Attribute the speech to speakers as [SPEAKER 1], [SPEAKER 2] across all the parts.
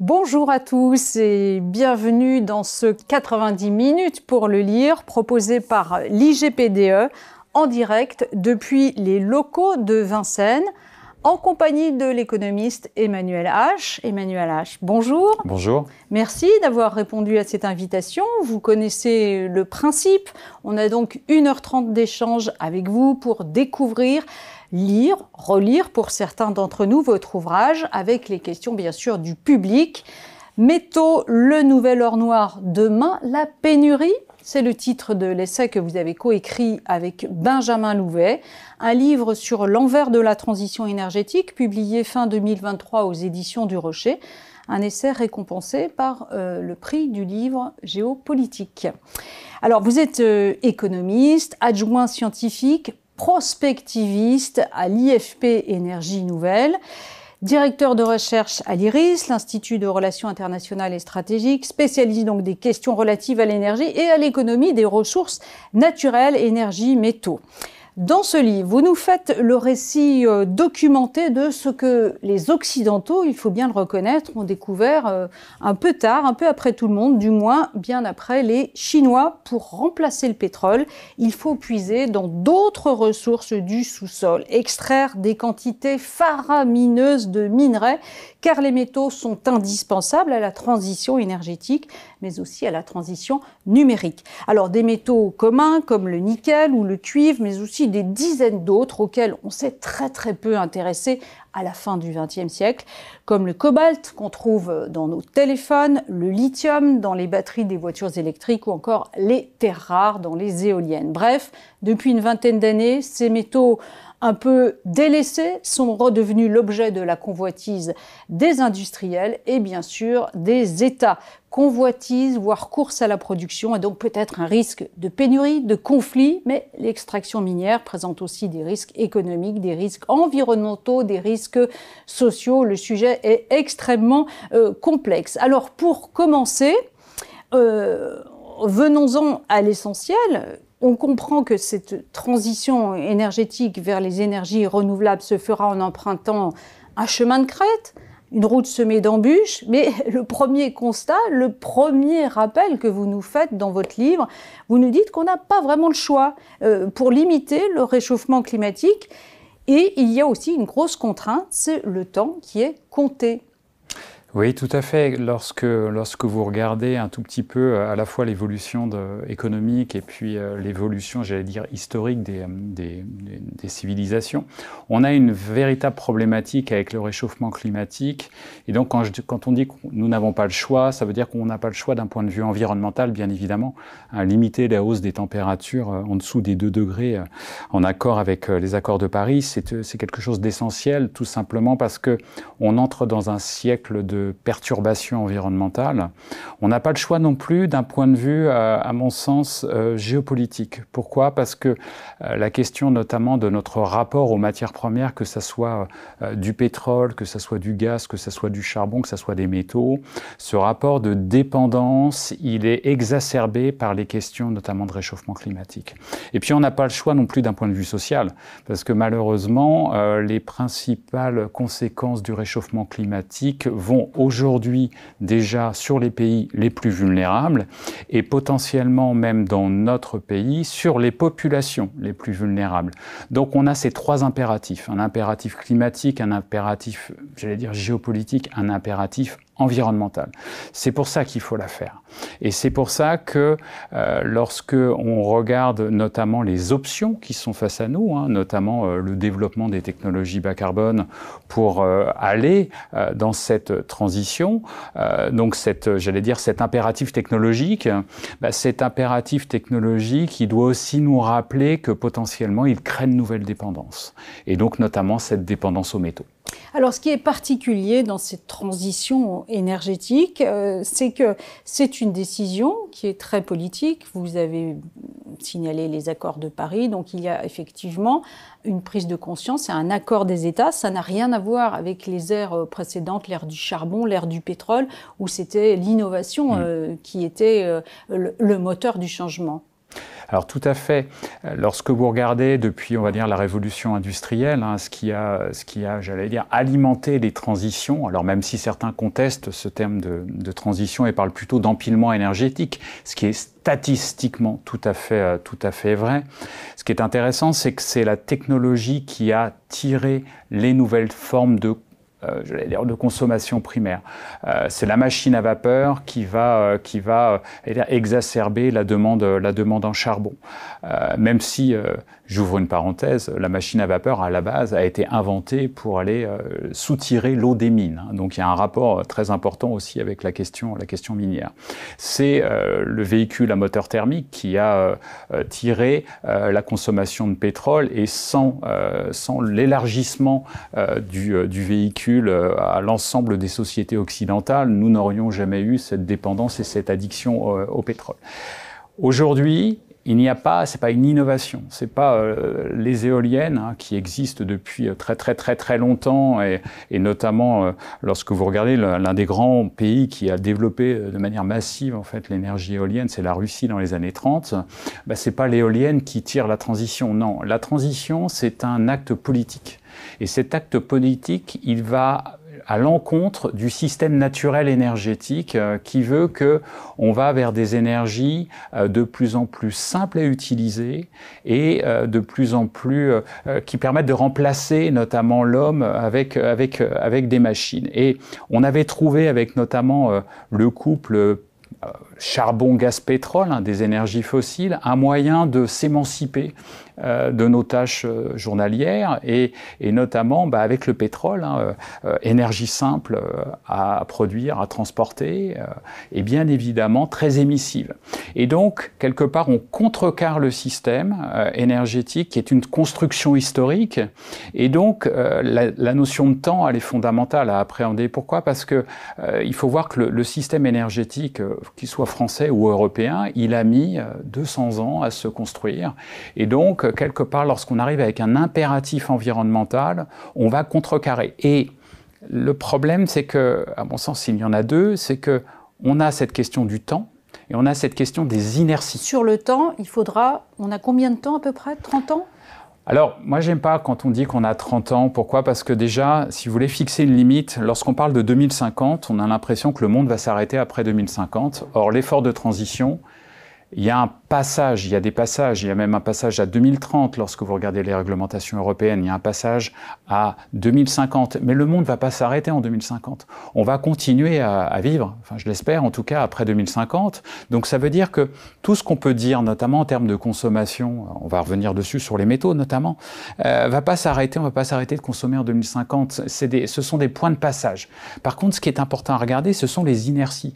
[SPEAKER 1] Bonjour à tous et bienvenue dans ce 90 minutes pour le lire proposé par l'IGPDE en direct depuis les locaux de Vincennes en compagnie de l'économiste Emmanuel H. Emmanuel H, bonjour. Bonjour. Merci d'avoir répondu à cette invitation. Vous connaissez le principe. On a donc 1h30 d'échange avec vous pour découvrir lire, relire pour certains d'entre nous votre ouvrage avec les questions bien sûr du public. Métaux, le nouvel or noir demain, la pénurie c'est le titre de l'essai que vous avez coécrit avec Benjamin Louvet, un livre sur l'envers de la transition énergétique publié fin 2023 aux éditions du Rocher, un essai récompensé par euh, le prix du livre géopolitique. Alors vous êtes euh, économiste, adjoint scientifique, prospectiviste à l'IFP Énergie Nouvelle directeur de recherche à l'IRIS, l'Institut de relations internationales et stratégiques, spécialiste donc des questions relatives à l'énergie et à l'économie des ressources naturelles, énergie, métaux. Dans ce livre, vous nous faites le récit euh, documenté de ce que les Occidentaux, il faut bien le reconnaître, ont découvert euh, un peu tard, un peu après tout le monde, du moins bien après les Chinois. Pour remplacer le pétrole, il faut puiser dans d'autres ressources du sous-sol, extraire des quantités faramineuses de minerais, car les métaux sont indispensables à la transition énergétique mais aussi à la transition numérique. Alors des métaux communs comme le nickel ou le cuivre, mais aussi des dizaines d'autres auxquels on s'est très très peu intéressé à la fin du XXe siècle, comme le cobalt qu'on trouve dans nos téléphones, le lithium dans les batteries des voitures électriques ou encore les terres rares dans les éoliennes. Bref, depuis une vingtaine d'années, ces métaux un peu délaissés sont redevenus l'objet de la convoitise des industriels et bien sûr des États. Convoitise, voire course à la production, et donc peut-être un risque de pénurie, de conflit, mais l'extraction minière présente aussi des risques économiques, des risques environnementaux, des risques sociaux. Le sujet est extrêmement euh, complexe. Alors pour commencer, euh, venons-en à l'essentiel on comprend que cette transition énergétique vers les énergies renouvelables se fera en empruntant un chemin de crête, une route semée d'embûches, mais le premier constat, le premier rappel que vous nous faites dans votre livre, vous nous dites qu'on n'a pas vraiment le choix euh, pour limiter le réchauffement climatique. Et il y a aussi une grosse contrainte, c'est le temps qui est compté.
[SPEAKER 2] Oui, tout à fait. Lorsque, lorsque vous regardez un tout petit peu euh, à la fois l'évolution économique et puis euh, l'évolution, j'allais dire, historique euh, des, des, des, civilisations, on a une véritable problématique avec le réchauffement climatique. Et donc, quand, je, quand on dit que nous n'avons pas le choix, ça veut dire qu'on n'a pas le choix d'un point de vue environnemental, bien évidemment, à limiter la hausse des températures en dessous des 2 degrés en accord avec les accords de Paris. C'est quelque chose d'essentiel, tout simplement parce que on entre dans un siècle de perturbation perturbations environnementales. On n'a pas le choix non plus d'un point de vue, euh, à, mon sens, euh, géopolitique. Pourquoi Parce que euh, la question notamment de notre rapport aux matières premières, que ce soit du pétrole, que ce soit du gaz, que ce soit du charbon, que ce soit des métaux, ce rapport de dépendance, il est exacerbé par les questions notamment de réchauffement climatique. Et puis on n'a pas le choix non plus d'un point de vue social, parce que malheureusement, les principales conséquences du réchauffement climatique vont aujourd'hui déjà sur les pays les plus vulnérables et potentiellement même dans notre pays sur les populations les plus vulnérables. Donc on a ces trois impératifs, un impératif climatique, un impératif, j'allais dire géopolitique, un impératif environnementale. C'est pour ça qu'il faut la faire. Et c'est pour ça que euh, lorsque on regarde notamment les options qui sont face à nous, hein, notamment euh, le développement des technologies bas carbone pour euh, aller euh, dans cette transition, donc cette, j'allais dire cet impératif technologique, bah, cet impératif technologique, il doit aussi nous rappeler que potentiellement il crée de nouvelles dépendances, et donc notamment cette dépendance aux métaux
[SPEAKER 1] alors, ce qui est particulier dans cette transition énergétique, euh, c'est que c'est une décision qui est très politique. Vous avez signalé les accords de Paris, donc il y a effectivement une prise de conscience, et un accord des États. Ça n'a rien à voir avec les ères euh, précédentes, l'ère du charbon, l'ère du pétrole, où c'était l'innovation mmh. euh, qui était le moteur du changement.
[SPEAKER 2] Alors tout à fait, euh, lorsque vous regardez depuis, on va dire, la révolution industrielle, hein, ce qui a, ce qui a j'allais dire, alimenté les transitions, alors même si certains contestent ce terme de, transition et parlent plutôt d'empilement énergétique, ce qui est statistiquement tout à fait, euh, tout à fait vrai. Ce qui est intéressant, c'est que c'est la technologie qui a tiré les nouvelles formes de euh, je de consommation primaire. Euh, c'est la machine à vapeur qui va, euh, eh exacerber la demande en charbon. même si J'ouvre une parenthèse, la machine à vapeur, à la base, a été inventée pour aller euh, soutirer l'eau des mines. Hein. Donc il y a un rapport euh, très important aussi avec la question, la question minière. C'est euh, le véhicule à moteur thermique qui a tiré la consommation de pétrole et sans, sans l'élargissement du, du, véhicule à l'ensemble des sociétés occidentales, nous n'aurions jamais eu cette dépendance et cette addiction au pétrole. Aujourd'hui, il n'y a pas, c'est pas une innovation, c'est pas euh, les éoliennes hein, qui existent depuis euh, très très très très longtemps et, notamment euh, lorsque vous regardez l'un des grands pays qui a développé de manière massive en fait l'énergie éolienne, c'est la Russie dans les années 30. Bah, c'est pas l'éolienne qui tire la transition, non. La transition, c'est un acte politique et cet acte politique, il va à l'encontre du système naturel énergétique euh, qui veut que on va vers des énergies euh, de plus en plus simples à utiliser et euh, de plus en plus qui permettent de remplacer notamment l'homme avec des machines. Et on avait trouvé avec notamment le couple charbon, gaz, pétrole, hein, des énergies fossiles, un moyen de s'émanciper euh, de nos tâches euh, journalières et, notamment bah, avec le pétrole, hein, euh, énergie simple à produire, à transporter et bien évidemment très émissive. Et donc, quelque part, on contrecarre le système énergétique qui est une construction historique et donc la, notion de temps, elle est fondamentale à appréhender. Pourquoi Parce que il faut voir que le, système énergétique, qu'il soit français ou européen, il a mis 200 ans à se construire. Et donc, quelque part, lorsqu'on arrive avec un impératif environnemental, on va contrecarrer. Et le problème, c'est que, à mon sens, il y en a deux, c'est que on a cette question du temps et on a cette question des inerties. Sur le temps,
[SPEAKER 1] il faudra, on a combien de temps à peu près 30 ans
[SPEAKER 2] alors, moi, j'aime pas quand on dit qu'on a 30 ans. Pourquoi Parce que déjà, si vous voulez fixer une limite, lorsqu'on parle de 2050, on a l'impression que le monde va s'arrêter après 2050. Or, l'effort de transition, il y a un passage, il y a des passages, il y a même un passage à 2030 lorsque vous regardez les réglementations européennes, il y a un passage à 2050. Mais le monde ne va pas s'arrêter en 2050. On va continuer à, vivre, enfin je l'espère en tout cas après 2050. Donc ça veut dire que tout ce qu'on peut dire, notamment en termes de consommation, on va revenir dessus sur les métaux notamment, euh, va pas s'arrêter, on va pas s'arrêter de consommer en 2050. Des, ce sont des points de passage. Par contre, ce qui est important à regarder, ce sont les inerties.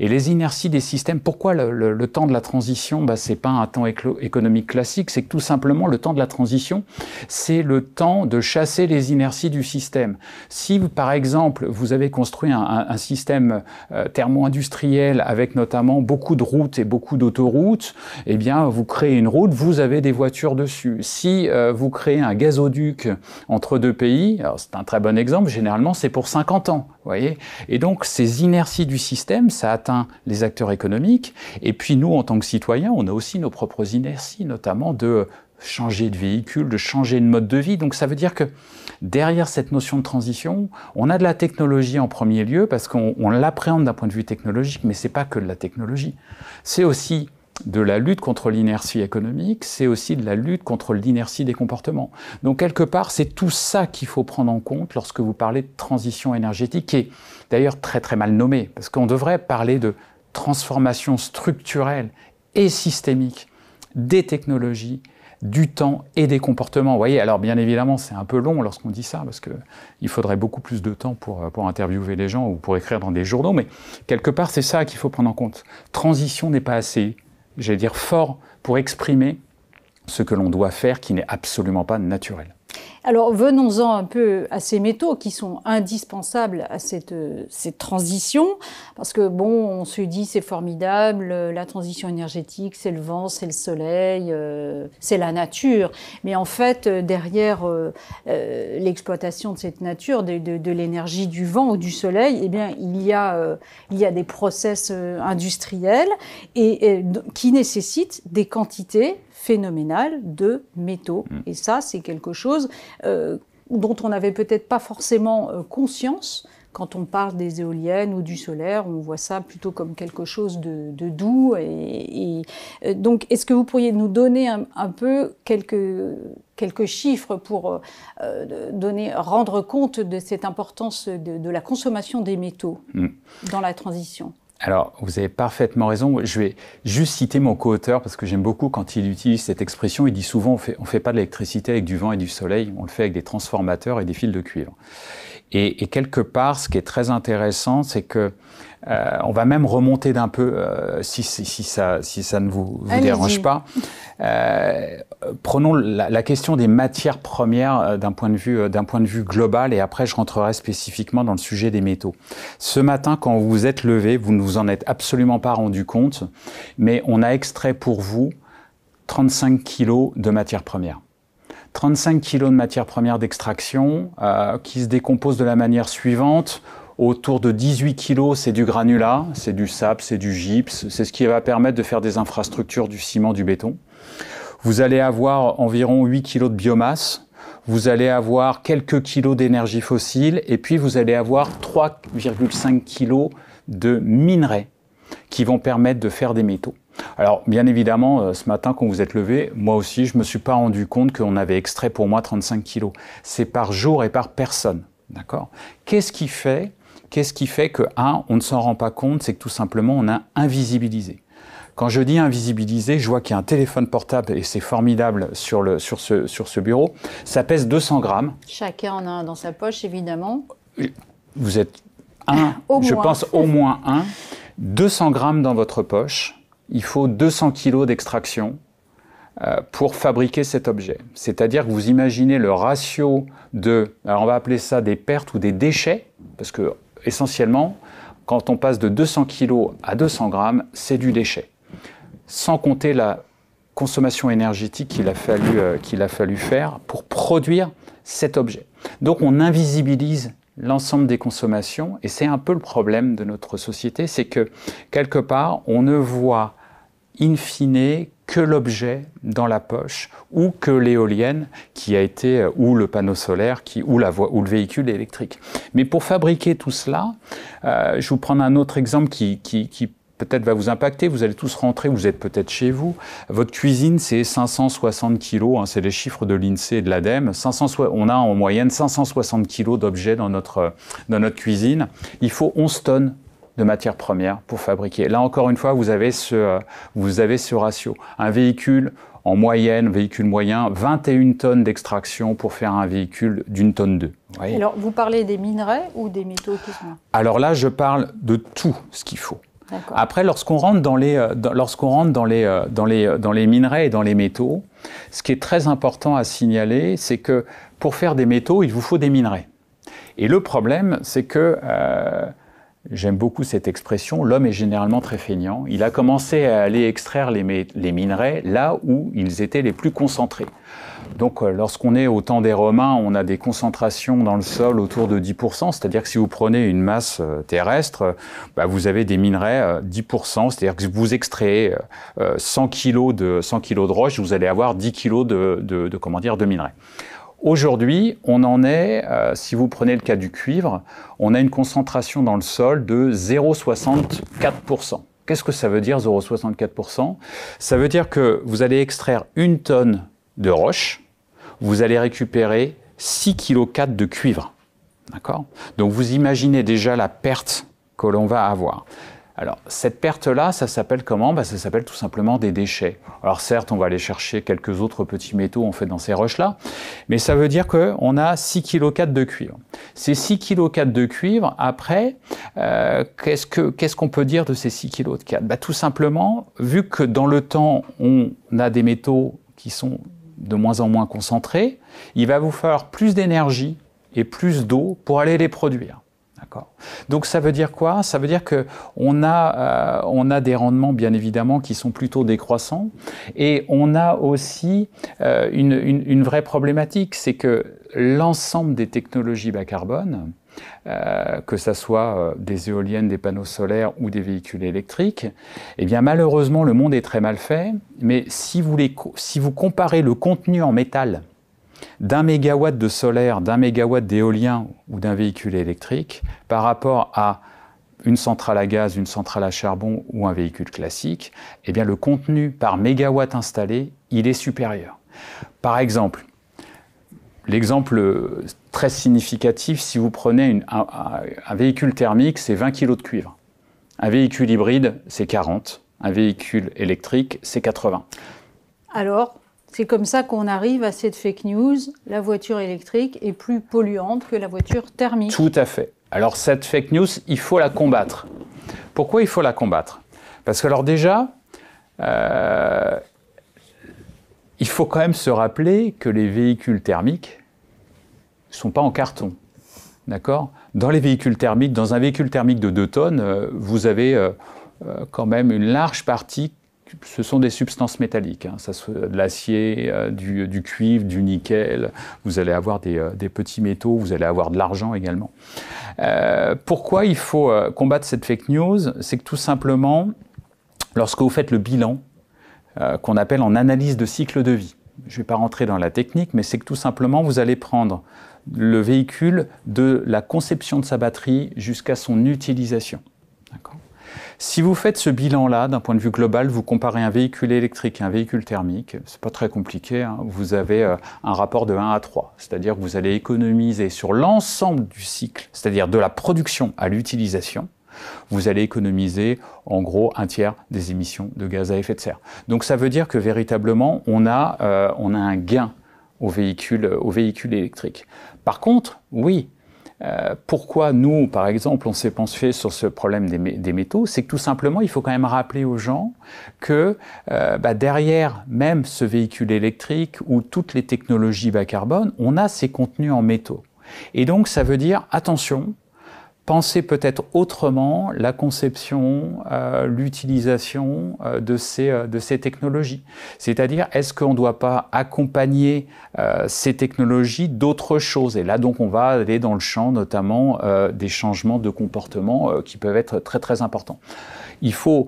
[SPEAKER 2] Et les inerties des systèmes, pourquoi le, temps de la transition, bah, ce n'est pas un temps économique classique, c'est que tout simplement le temps de la transition, c'est le temps de chasser les inerties du système. Si, par exemple, vous avez construit un, système euh, thermo-industriel avec notamment beaucoup de routes et beaucoup d'autoroutes, eh bien, vous créez une route, vous avez des voitures dessus. Si euh, vous créez un gazoduc entre deux pays, c'est un très bon exemple, généralement, c'est pour 50 ans, voyez. Et donc, ces inerties du système, ça a les acteurs économiques. Et puis nous, en tant que citoyens, on a aussi nos propres inerties, notamment de changer de véhicule, de changer de mode de vie. Donc ça veut dire que derrière cette notion de transition, on a de la technologie en premier lieu parce qu'on l'appréhende d'un point de vue technologique, mais c'est pas que de la technologie. C'est aussi de la lutte contre l'inertie économique, c'est aussi de la lutte contre l'inertie des comportements. Donc quelque part, c'est tout ça qu'il faut prendre en compte lorsque vous parlez de transition énergétique, et d'ailleurs très très mal nommé, parce qu'on devrait parler de transformation structurelle et systémique des technologies, du temps et des comportements. Vous voyez, alors bien évidemment, c'est un peu long lorsqu'on dit ça, parce qu'il faudrait beaucoup plus de temps pour, euh, pour interviewer les gens ou pour écrire dans des journaux, mais quelque part, c'est ça qu'il faut prendre en compte. Transition n'est pas assez, j'allais dire, fort pour exprimer ce que l'on doit faire qui n'est absolument pas naturel.
[SPEAKER 1] Alors venons-en un peu à ces métaux qui sont indispensables à cette, cette transition, parce que bon, on se dit c'est formidable, la transition énergétique, c'est le vent, c'est le soleil, euh, c'est la nature, mais en fait derrière euh, euh, l'exploitation de cette nature, de, de, l'énergie du vent ou du soleil, eh bien il y a, il y a des process industriels et, qui nécessitent des quantités phénoménale de métaux. Mm. Et ça, c'est quelque chose euh, dont on n'avait peut-être pas forcément euh, conscience. Quand on parle des éoliennes ou du solaire, on voit ça plutôt comme quelque chose de, doux. Et, euh, donc, est-ce que vous pourriez nous donner un, peu quelques, quelques chiffres pour donner, rendre compte de cette importance de, la consommation des métaux mm. dans la transition
[SPEAKER 2] alors, vous avez parfaitement raison. Je vais juste citer mon co-auteur parce que j'aime beaucoup quand il utilise cette expression. Il dit souvent on fait, fait pas de l'électricité avec du vent et du soleil, on le fait avec des transformateurs et des fils de cuivre. et quelque part, ce qui est très intéressant, c'est que euh, on va même remonter d'un peu, euh, si, ça, ne vous, dérange pas. Euh, prenons la, question des matières premières d'un point, de vue, point de vue global et après je rentrerai spécifiquement dans le sujet des métaux. Ce matin, quand vous vous êtes levé, vous ne vous en êtes absolument pas rendu compte, mais on a extrait pour vous 35 kilos de matières premières. 35 kilos de matières premières d'extraction qui se décomposent de la manière suivante autour de 18 kg, c'est du granulat, c'est du sable, c'est du gypse, c'est ce qui va permettre de faire des infrastructures, du ciment, du béton. Vous allez avoir environ 8 kg de biomasse, vous allez avoir quelques kilos d'énergie fossile, et puis vous allez avoir 3,5 kg de minerais qui vont permettre de faire des métaux. Alors, bien évidemment, euh, ce matin, quand vous êtes levé, moi aussi, je ne me suis pas rendu compte qu'on avait extrait pour moi 35 kg. C'est par jour et par personne. D'accord Qu'est-ce qui fait Qu'est-ce qui fait que, un, on ne s'en rend pas compte, c'est que tout simplement, on a invisibilisé. Quand je dis invisibilisé, je vois qu'il y a un téléphone portable, et c'est formidable sur, le, sur, ce, sur ce bureau. Ça pèse 200 grammes.
[SPEAKER 1] Chacun en a un dans sa poche, évidemment. Vous êtes un, je pense au
[SPEAKER 2] moins un. 200 grammes dans votre poche. Il faut 200 kilos d'extraction euh, pour fabriquer cet objet. C'est-à-dire que vous imaginez le ratio de, alors on va appeler ça des pertes ou des déchets, parce que essentiellement, quand on passe de 200 kg à 200 grammes, c'est du déchet. Sans compter la consommation énergétique qu'il a, euh, qu'il a fallu faire pour produire cet objet. Donc on invisibilise l'ensemble des consommations et c'est un peu le problème de notre société, c'est que quelque part on ne voit in fine que l'objet dans la poche ou que l'éolienne qui a été euh, ou le panneau solaire qui ou la voie, ou le véhicule électrique. Mais pour fabriquer tout cela, euh, je vous prends un autre exemple qui, qui, qui peut-être va vous impacter. Vous allez tous rentrer, vous êtes peut-être chez vous. Votre cuisine, c'est 560 kilos, hein, c'est les chiffres de l'INSEE et de l'ADEME. On a en moyenne 560 kilos d'objets dans notre, euh, dans notre cuisine. Il faut 11 tonnes de matières premières pour fabriquer. Là encore une fois, vous avez ce, euh, vous avez ce ratio. Un véhicule en moyenne, véhicule moyen, 21 tonnes d'extraction pour faire un véhicule d'une tonne 2. Alors,
[SPEAKER 1] vous parlez des minerais ou des métaux
[SPEAKER 2] Alors là, je parle de tout ce qu'il faut. Après, lorsqu'on rentre, dans les, euh, lorsqu'on rentre dans, les, euh, dans, les, dans les minerais et dans les métaux, ce qui est très important à signaler, c'est que pour faire des métaux, il vous faut des minerais. Et le problème, c'est que J'aime beaucoup cette expression, l'homme est généralement très feignant. Il a commencé à aller extraire les, minerais là où ils étaient les plus concentrés. Donc euh, lorsqu'on est au temps des Romains, on a des concentrations dans le sol autour de 10%, c'est-à-dire que si vous prenez une masse euh, terrestre, euh, bah, vous avez des minerais 10%, c'est-à-dire que vous extrayez 100 kg de, 100 kilos de roche, vous allez avoir 10 kg de, de, de, comment dire, de minerais. Aujourd'hui, on en est, euh, si vous prenez le cas du cuivre, on a une concentration dans le sol de 0,64%. Qu'est-ce que ça veut dire 0,64% Ça veut dire que vous allez extraire une tonne de roche, vous allez récupérer 6,4 kg de cuivre. D'accord Donc vous imaginez déjà la perte que l'on va avoir. Alors, cette perte-là, ça s'appelle comment Ben Ça s'appelle tout simplement des déchets. Alors, certes, on va aller chercher quelques autres petits métaux, on fait dans ces roches-là, mais ça veut dire qu'on a 6 kg de cuivre. Ces 6 kg de cuivre, après, euh, qu'est-ce qu'on peut dire de ces 6 kg Ben Tout simplement, vu que dans le temps, on a des métaux qui sont de moins en moins concentrés, il va vous falloir plus d'énergie et plus d'eau pour aller les produire. Donc ça veut dire quoi Ça veut dire que euh, on a, des rendements bien évidemment qui sont plutôt décroissants et on a aussi euh, une, vraie problématique, c'est que l'ensemble des technologies bas carbone, euh, que ce soit des éoliennes, des panneaux solaires ou des véhicules électriques, eh bien malheureusement le monde est très mal fait. Mais si si vous comparez le contenu en métal d'un mégawatt de solaire, d'un mégawatt d'éolien ou d'un véhicule électrique par rapport à une centrale à gaz, une centrale à charbon ou un véhicule classique, eh bien le contenu par mégawatt installé, il est supérieur. Par exemple, l'exemple très significatif, si vous prenez un, véhicule thermique, c'est 20 kg de cuivre. Un véhicule hybride, c'est 40. Un véhicule électrique, c'est 80.
[SPEAKER 1] Alors c'est comme ça qu'on arrive à cette fake news. La voiture électrique est plus polluante que la voiture thermique.
[SPEAKER 2] Tout à fait. Alors cette fake news, il faut la combattre. Pourquoi il faut la combattre Parce que alors déjà, euh, il faut quand même se rappeler que les véhicules thermiques ne sont pas en carton. D'accord Dans les véhicules thermiques, dans un véhicule thermique de 2 tonnes, euh, vous avez euh, quand même une large partie ce sont des substances métalliques, hein. ça, de l'acier, euh, du, cuivre, du nickel, vous allez avoir euh, des, petits métaux, vous allez avoir de l'argent également. Euh, pourquoi il faut combattre cette fake news C'est que tout simplement, lorsque vous faites le bilan, qu'on appelle en analyse de cycle de vie, je ne vais pas rentrer dans la technique, mais c'est que tout simplement, vous allez prendre le véhicule de la conception de sa batterie jusqu'à son utilisation. D'accord si vous faites ce bilan-là, d'un point de vue global, vous comparez un véhicule électrique et un véhicule thermique, ce n'est pas très compliqué, hein. vous avez euh, un rapport de 1 à 3, c'est-à-dire que vous allez économiser sur l'ensemble du cycle, c'est-à-dire de la production à l'utilisation, vous allez économiser en gros un tiers des émissions de gaz à effet de serre. Donc ça veut dire que véritablement, on a, euh, on a un gain au véhicule aux véhicules électriques. Par contre, oui, euh, pourquoi nous, par exemple, on s'est penché sur ce problème des, métaux C'est que tout simplement, il faut quand même rappeler aux gens que euh, bah, derrière même ce véhicule électrique ou toutes les technologies bas carbone, on a ces contenus en métaux. Et donc, ça veut dire, attention, penser peut-être autrement la conception, euh, l'utilisation euh, de, ces, euh, de ces technologies. C'est-à-dire, est-ce qu'on ne doit pas accompagner ces technologies d'autres choses Et là, donc, on va aller dans le champ notamment des changements de comportement qui peuvent être très, très importants. Il faut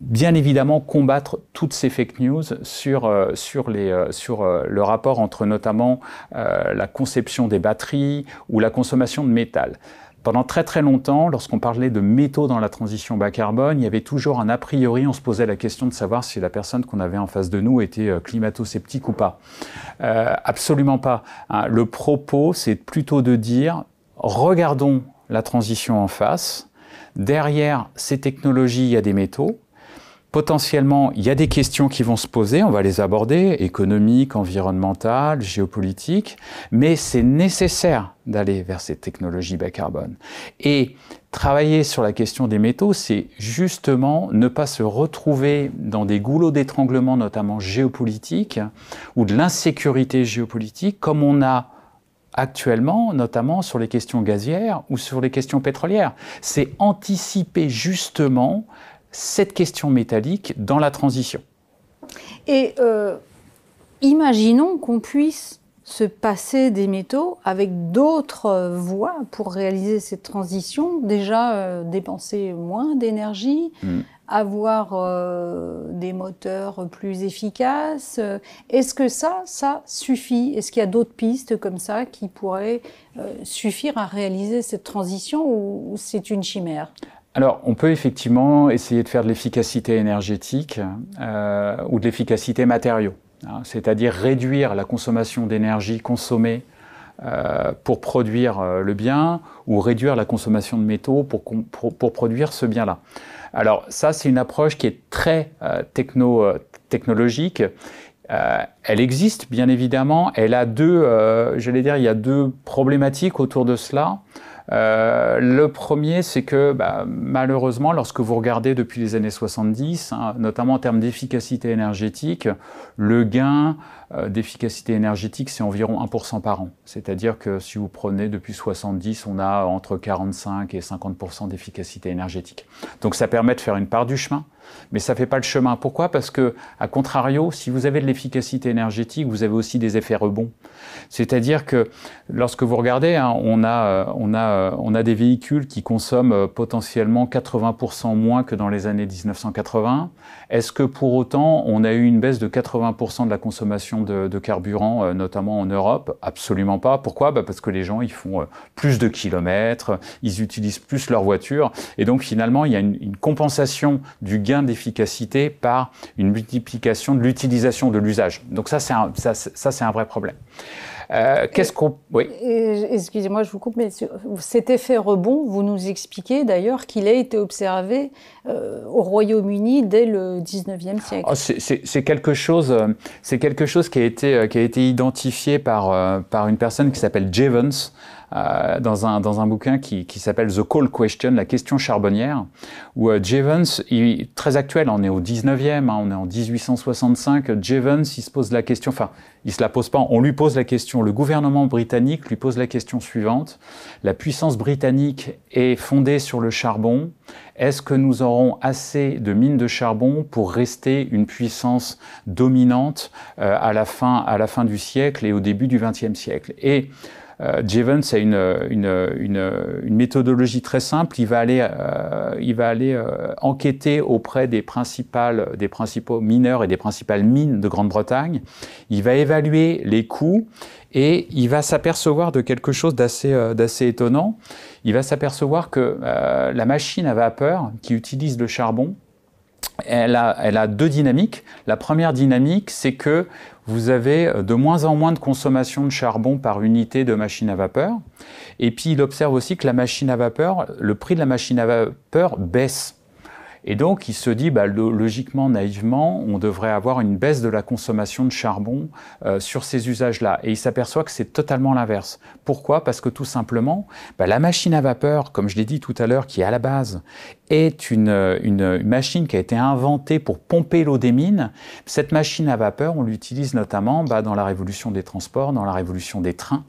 [SPEAKER 2] bien évidemment combattre toutes ces fake news sur, sur, les, sur le rapport entre notamment la conception des batteries ou la consommation de métal. Pendant très très longtemps, lorsqu'on parlait de métaux dans la transition bas carbone, il y avait toujours un a priori, on se posait la question de savoir si la personne qu'on avait en face de nous était euh, climato-sceptique ou pas. Euh, absolument pas. Hein. Le propos, c'est plutôt de dire, regardons la transition en face. Derrière ces technologies, il y a des métaux. Potentiellement, il y a des questions qui vont se poser, on va les aborder, économiques, environnementales, géopolitiques, mais c'est nécessaire d'aller vers ces technologies bas carbone. Et travailler sur la question des métaux, c'est justement ne pas se retrouver dans des goulots d'étranglement, notamment géopolitiques, ou de l'insécurité géopolitique, comme on a actuellement, notamment sur les questions gazières ou sur les questions pétrolières. C'est anticiper justement cette question métallique dans la transition.
[SPEAKER 1] Et euh, imaginons qu'on puisse se passer des métaux avec d'autres voies pour réaliser cette transition, déjà euh, dépenser moins d'énergie, hmm. avoir euh, des moteurs plus efficaces. Est-ce que ça, ça suffit Est-ce qu'il y a d'autres pistes comme ça qui pourraient suffire à réaliser cette transition ou c'est une chimère
[SPEAKER 2] alors, on peut effectivement essayer de faire de l'efficacité énergétique euh, ou de l'efficacité matériaux, hein, c'est-à-dire réduire la consommation d'énergie consommée euh, pour produire euh, le bien ou réduire la consommation de métaux pour, pour produire ce bien-là. Alors ça, c'est une approche qui est très techno, technologique. elle existe, bien évidemment. Elle a deux, j'allais dire, il y a deux problématiques autour de cela. Euh, le premier, c'est que bah, malheureusement, lorsque vous regardez depuis les années 70, hein, notamment en termes d'efficacité énergétique, le gain euh, d'efficacité énergétique, c'est environ 1% par an. C'est-à-dire que si vous prenez depuis 70, on a entre 45 et 50% d'efficacité énergétique. Donc ça permet de faire une part du chemin mais ça ne fait pas le chemin. Pourquoi Parce que, à contrario, si vous avez de l'efficacité énergétique, vous avez aussi des effets rebonds. C'est-à-dire que lorsque vous regardez, hein, on, a, euh, on, a, euh, on a des véhicules qui consomment euh, potentiellement 80% moins que dans les années 1980. Est-ce que pour autant, on a eu une baisse de 80% de la consommation de, carburant, notamment en Europe Absolument pas. Pourquoi bah, Parce que les gens, ils font plus de kilomètres, ils utilisent plus leur voiture, et donc finalement, il y a une, une compensation du gain d'efficacité par une multiplication de l'utilisation de l'usage. Donc ça, c'est un, ça, c'est un vrai problème. Euh, qu'est-ce qu'on. Euh, oui. Euh,
[SPEAKER 1] excusez-moi, je vous coupe, mais cet effet rebond, vous nous expliquez d'ailleurs qu'il a été observé au Royaume-Uni dès le 19e siècle. Oh,
[SPEAKER 2] c'est quelque, chose, c'est quelque chose qui a été, qui a été identifié par, par une personne qui s'appelle Jevons. Euh, dans, un, dans un bouquin qui, qui s'appelle The Coal Question, la question charbonnière, où euh, Jevons, il, très actuel, on est au 19e, hein, on est en 1865, Jevons, il se pose la question, enfin, il se la pose pas, on lui pose la question, le gouvernement britannique lui pose la question suivante, la puissance britannique est fondée sur le charbon, est-ce que nous aurons assez de mines de charbon pour rester une puissance dominante euh, à, la fin, à la fin du siècle et au début du 20e siècle et euh, Jevons a une, méthodologie très simple. Il va aller, euh, il va aller euh, enquêter auprès des, principales, des principaux mineurs et des principales mines de Grande-Bretagne. Il va évaluer les coûts et il va s'apercevoir de quelque chose d'assez étonnant. Il va s'apercevoir que la machine à vapeur qui utilise le charbon, elle elle a deux dynamiques. La première dynamique, c'est que vous avez euh, de moins en moins de consommation de charbon par unité de machine à vapeur. Et puis il observe aussi que le prix de la machine à vapeur baisse. Et donc, il se dit, bah, logiquement, naïvement, on devrait avoir une baisse de la consommation de charbon euh, sur ces usages-là. Et il s'aperçoit que c'est totalement l'inverse. Pourquoi Parce que tout simplement, bah, la machine à vapeur, comme je l'ai dit tout à l'heure, qui est à la base, est une, euh, euh, machine qui a été inventée pour pomper l'eau des mines. Cette machine à vapeur, on l'utilise notamment bah, dans la révolution des transports, dans la révolution des trains.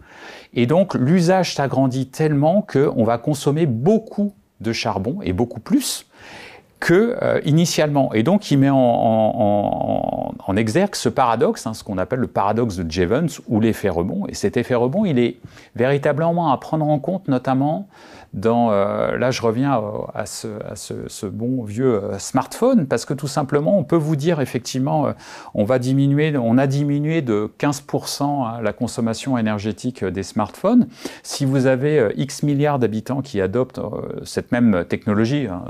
[SPEAKER 2] Et donc, l'usage s'agrandit tellement qu'on va consommer beaucoup de charbon et beaucoup plus que euh, initialement. Et donc, il met en, exergue ce paradoxe, hein, ce qu'on appelle le paradoxe de Jevons ou l'effet rebond. Et cet effet rebond, il est véritablement à prendre en compte, notamment dans. Euh, là, je reviens euh, à, ce, bon vieux smartphone, parce que tout simplement, on peut vous dire effectivement, on va diminuer, on a diminué de 15% hein, la consommation énergétique des smartphones. Si vous avez X milliards d'habitants qui adoptent cette même technologie, hein,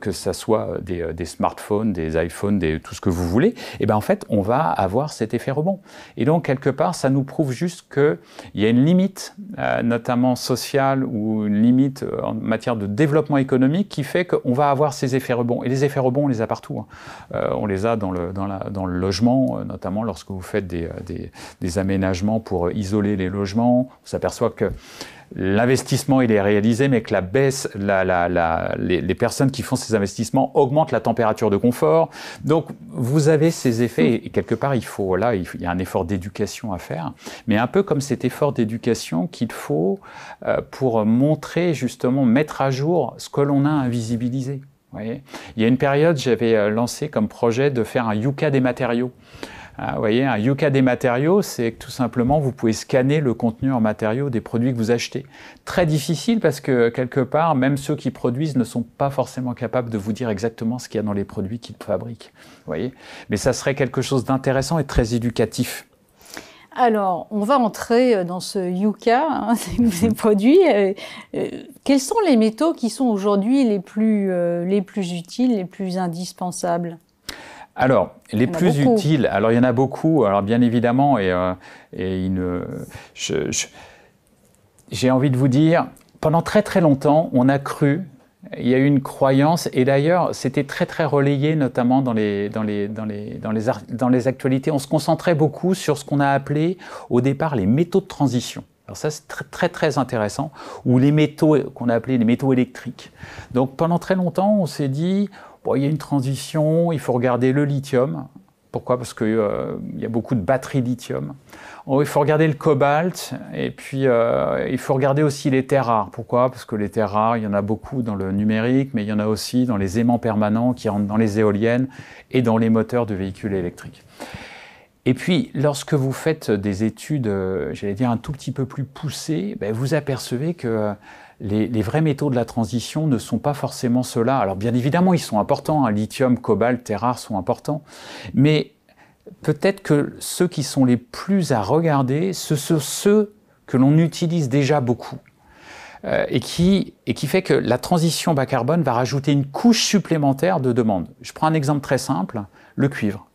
[SPEAKER 2] que ça soit euh, euh, des, smartphones, des iPhones, des, tout ce que vous voulez, et eh ben en fait, on va avoir cet effet rebond. Et donc, quelque part, ça nous prouve juste qu'il y a une limite, euh, notamment sociale ou une limite en matière de développement économique, qui fait qu'on va avoir ces effets rebonds. Et les effets rebonds, on les a partout. Hein. on les a dans le, logement, notamment lorsque vous faites des, des aménagements pour isoler les logements. On s'aperçoit que l'investissement il est réalisé, mais que la baisse, la, les, personnes qui font ces investissements augmentent la température de confort. Donc vous avez ces effets et quelque part il faut là il, y a un effort d'éducation à faire, mais un peu comme cet effort d'éducation qu'il faut euh, pour montrer justement mettre à jour ce que l'on a invisibilisé. Vous il y a une période j'avais euh, lancé comme projet de faire un yucca des matériaux. Ah, vous voyez, un Yuka des matériaux, c'est que tout simplement, vous pouvez scanner le contenu en matériaux des produits que vous achetez. Très difficile parce que, quelque part, même ceux qui produisent ne sont pas forcément capables de vous dire exactement ce qu'il y a dans les produits qu'ils fabriquent. Mais ça serait quelque chose d'intéressant et très éducatif.
[SPEAKER 1] Alors, on va entrer euh, dans ce yucca, hein, des mhm. produits. Euh, euh, quels sont les métaux qui sont aujourd'hui les plus utiles, les plus indispensables
[SPEAKER 2] alors, les plus utiles, alors il y en a beaucoup, alors bien évidemment, et, euh, j'ai envie de vous dire, pendant très très longtemps, on a cru, il y a eu une croyance, et d'ailleurs, c'était très très relayé, notamment dans les, dans les, dans les, dans les, dans les actualités. On se concentrait beaucoup sur ce qu'on a appelé au départ les métaux de transition. Alors ça, c'est très, très, très intéressant, ou les métaux qu'on a appelés les métaux électriques. Donc pendant très longtemps, on s'est dit, il y a une transition, il faut regarder le lithium. Pourquoi Parce qu'il euh, il y a beaucoup de batteries lithium. Oh, il faut regarder le cobalt et puis euh, il faut regarder aussi les terres rares. Pourquoi Parce que les terres rares, il y en a beaucoup dans le numérique, mais il y en a aussi dans les aimants permanents qui rentrent dans les éoliennes et dans les moteurs de véhicules électriques. Et puis, lorsque vous faites des études, euh, j'allais dire un tout petit peu plus poussées, ben, vous apercevez que les, vrais métaux de la transition ne sont pas forcément ceux-là. Alors bien évidemment, ils sont importants, Un hein. lithium, cobalt, terre rare sont importants, mais peut-être que ceux qui sont les plus à regarder, ce sont ceux que l'on utilise déjà beaucoup. Euh, et, qui, et qui fait que la transition bas carbone va rajouter une couche supplémentaire de demande. Je prends un exemple très simple, le cuivre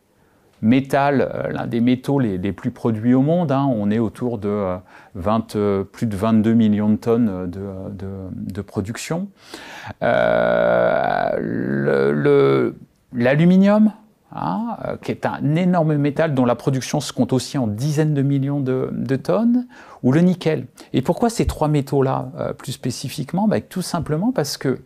[SPEAKER 2] métal, euh, l'un des métaux les, plus produits au monde. Hein. On est autour de euh, euh, plus de 22 millions de tonnes de, production. L'aluminium, hein, qui est un énorme métal dont la production se compte aussi en dizaines de millions de, tonnes, ou le nickel. Et pourquoi ces trois métaux-là, plus spécifiquement ben, Tout simplement parce que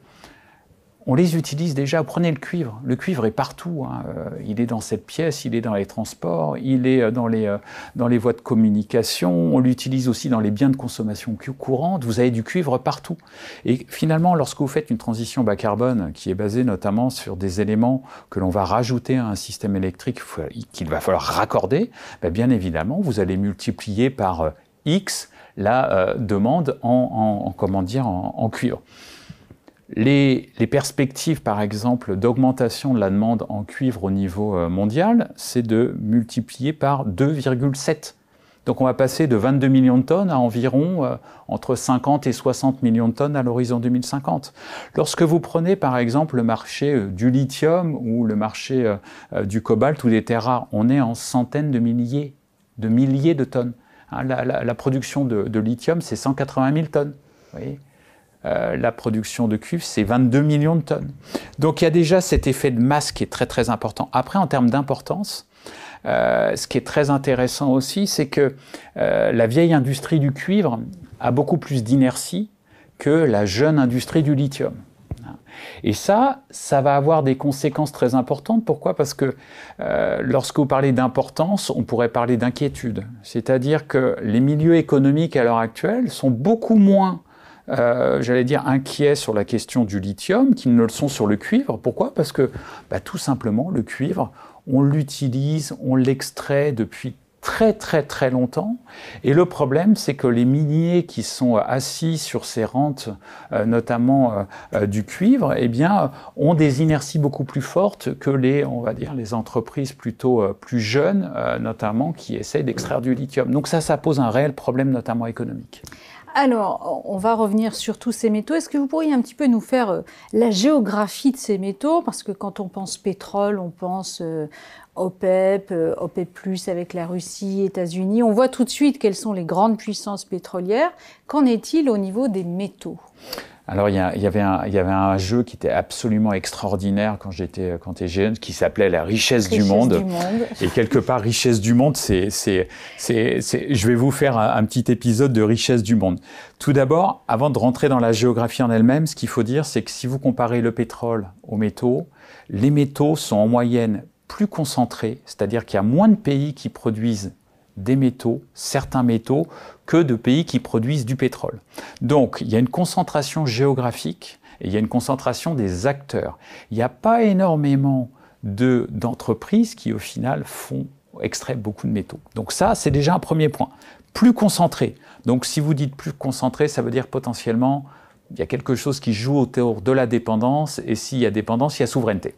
[SPEAKER 2] on les utilise déjà. Prenez le cuivre. Le cuivre est partout. Hein. Euh, il est dans cette pièce, il est dans les transports, il est euh, dans les, euh, dans les voies de communication. On l'utilise aussi dans les biens de consommation courante. Vous avez du cuivre partout. Et finalement, lorsque vous faites une transition bas carbone qui est basée notamment sur des éléments que l'on va rajouter à un système électrique qu'il va falloir raccorder, bah, bien évidemment, vous allez multiplier par X la demande en, en, comment dire, en cuivre. Les, perspectives, par exemple, d'augmentation de la demande en cuivre au niveau euh, mondial, c'est de multiplier par 2,7. Donc on va passer de 22 millions de tonnes à environ euh, entre 50 et 60 millions de tonnes à l'horizon 2050. Lorsque vous prenez par exemple le marché euh, du lithium ou le marché du cobalt ou des terres rares, on est en centaines de milliers, de milliers de tonnes. Hein, la, production de, de lithium, c'est 180 000 tonnes. Vous voyez euh, la production de cuivre, c'est 22 millions de tonnes. Donc il y a déjà cet effet de masse qui est très très important. Après, en termes d'importance, euh, ce qui est très intéressant aussi, c'est que euh, la vieille industrie du cuivre a beaucoup plus d'inertie que la jeune industrie du lithium. Et ça, ça va avoir des conséquences très importantes. Pourquoi Parce que lorsque vous parlez d'importance, on pourrait parler d'inquiétude. C'est-à-dire que les milieux économiques à l'heure actuelle sont beaucoup moins euh, j'allais dire, inquiets sur la question du lithium qu'ils ne le sont sur le cuivre. Pourquoi Parce que bah, tout simplement, le cuivre, on l'utilise, on l'extrait depuis très très très longtemps. Et le problème, c'est que les miniers qui sont assis sur ces rentes, euh, notamment euh, du cuivre, eh bien, ont des inerties beaucoup plus fortes que les, on va dire, les entreprises plutôt plus jeunes, notamment qui essaient d'extraire du lithium. Donc ça, ça pose un réel problème, notamment économique.
[SPEAKER 1] Alors, on va revenir sur tous ces métaux. Est-ce que vous pourriez un petit peu nous faire euh, la géographie de ces métaux Parce que quand on pense pétrole, on pense euh, OPEP, euh, OPEP avec la Russie, États-Unis. On voit tout de suite quelles sont les grandes puissances pétrolières. Qu'en est-il au niveau des métaux
[SPEAKER 2] alors il y, avait un, jeu qui était absolument extraordinaire quand j'étais euh, quand j'étais jeune, qui s'appelait La richesse, du, monde. Et quelque part, richesse du monde, c'est c'est je vais vous faire un, petit épisode de richesse du monde. Tout d'abord, avant de rentrer dans la géographie en elle-même, ce qu'il faut dire, c'est que si vous comparez le pétrole aux métaux, les métaux sont en moyenne plus concentrés, c'est-à-dire qu'il y a moins de pays qui produisent des métaux, certains métaux, que de pays qui produisent du pétrole. Donc il y a une concentration géographique et il y a une concentration des acteurs. Il n'y a pas énormément d'entreprises qui au final font extraire beaucoup de métaux. Donc ça, c'est déjà un premier point. Plus concentré. Donc si vous dites plus concentré, ça veut dire potentiellement il y a quelque chose qui joue autour de la dépendance et s'il y a dépendance, il y a souveraineté.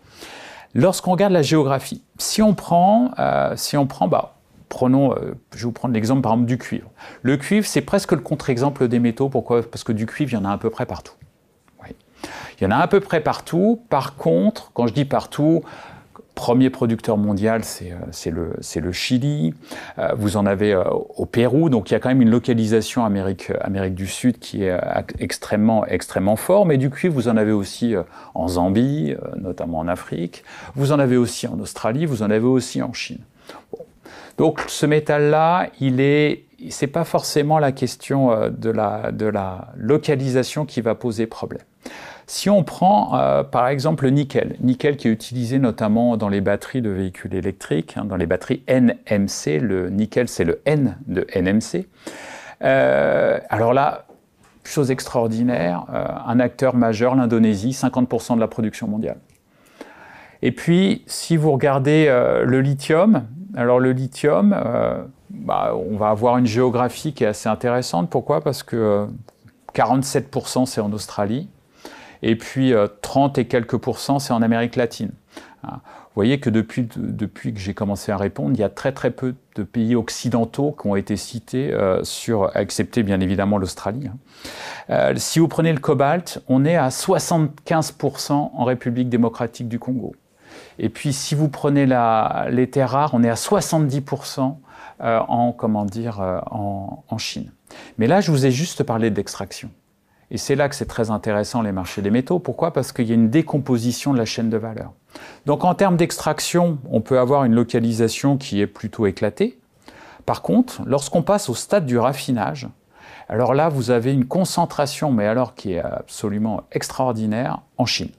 [SPEAKER 2] Lorsqu'on regarde la géographie, si on prend, euh, si on prend bah, prenons, euh, je vais vous prendre l'exemple par exemple du cuivre. Le cuivre, c'est presque le contre-exemple des métaux. Pourquoi Parce que du cuivre, il y en a à peu près partout. Il y en a à peu près partout. Par contre, quand je dis partout, premier producteur mondial, c'est euh, le, Chili. Euh, vous en avez au Pérou, donc il y a quand même une localisation Amérique, du Sud qui est extrêmement, extrêmement forte. Mais du cuivre, vous en avez aussi en Zambie, notamment en Afrique. Vous en avez aussi en Australie, vous en avez aussi en Chine. Donc ce métal-là, il est, c'est pas forcément la question euh, de la, localisation qui va poser problème. Si on prend euh, par exemple le nickel, nickel qui est utilisé notamment dans les batteries de véhicules électriques, hein, dans les batteries NMC, le nickel c'est le N de NMC. Euh, alors là, chose extraordinaire, un acteur majeur, l'Indonésie, 50% de la production mondiale. Et puis, si vous regardez le lithium, alors le lithium, euh, bah, on va avoir une géographie qui est assez intéressante. Pourquoi Parce que 47% euh, c'est en Australie et puis 30 euh, et quelques pourcents c'est en Amérique latine. Hein. Vous voyez que depuis, que j'ai commencé à répondre, il y a très très peu de pays occidentaux qui ont été cités, sur, excepté bien évidemment l'Australie. Hein. si vous prenez le cobalt, on est à 75% en République démocratique du Congo. Et puis, si vous prenez les terres rares, on est à 70% euh, euh, en Chine. Mais là, je vous ai juste parlé d'extraction. Et c'est là que c'est très intéressant les marchés des métaux. Pourquoi Parce qu'il y a une décomposition de la chaîne de valeur. Donc en termes d'extraction, on peut avoir une localisation qui est plutôt éclatée. Par contre, lorsqu'on passe au stade du raffinage, alors là, vous avez une concentration, mais alors qui est absolument extraordinaire, en Chine.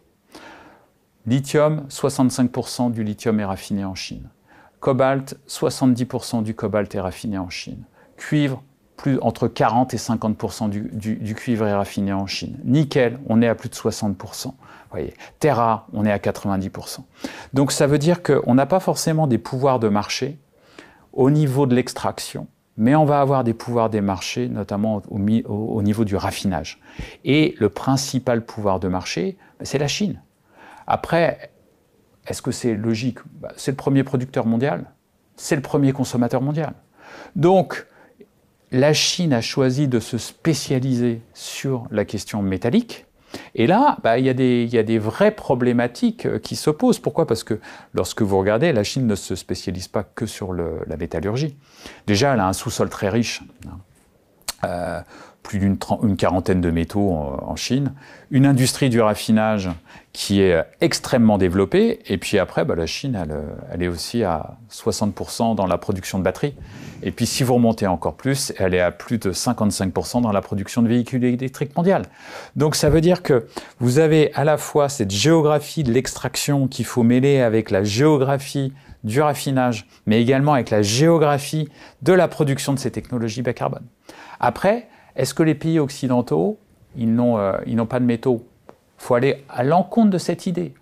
[SPEAKER 2] Lithium, 65% du lithium est raffiné en Chine. Cobalt, 70% du cobalt est raffiné en Chine. Cuivre, entre 40 et 50 du, cuivre est raffiné en Chine. Nickel, on est à plus de 60 voyez. Terra, on est à 90 Donc ça veut dire qu'on n'a pas forcément des pouvoirs de marché au niveau de l'extraction, mais on va avoir des pouvoirs des marchés, notamment au niveau du raffinage. Et le principal pouvoir de marché, c'est la Chine. Après, est-ce que c'est logique bah, C'est le premier producteur mondial, c'est le premier consommateur mondial. Donc, la Chine a choisi de se spécialiser sur la question métallique. Et là, bah, il y, a des vraies problématiques euh, qui s'opposent. Pourquoi Parce que lorsque vous regardez, la Chine ne se spécialise pas que sur la métallurgie. Déjà, elle a un sous-sol très riche. Hein. Euh, plus d'une une quarantaine de métaux en, Chine, une industrie du raffinage qui est euh, extrêmement développée, et puis après, bah, la Chine, elle, euh, est aussi à 60% dans la production de batteries, et puis si vous remontez encore plus, elle est à plus de 55% dans la production de véhicules électriques mondiales. Donc ça veut dire que vous avez à la fois cette géographie de l'extraction qu'il faut mêler avec la géographie du raffinage, mais également avec la géographie de la production de ces technologies bas carbone. Après, est-ce que les pays occidentaux, ils n'ont euh, pas de métaux Il faut aller à l'encontre de cette idée.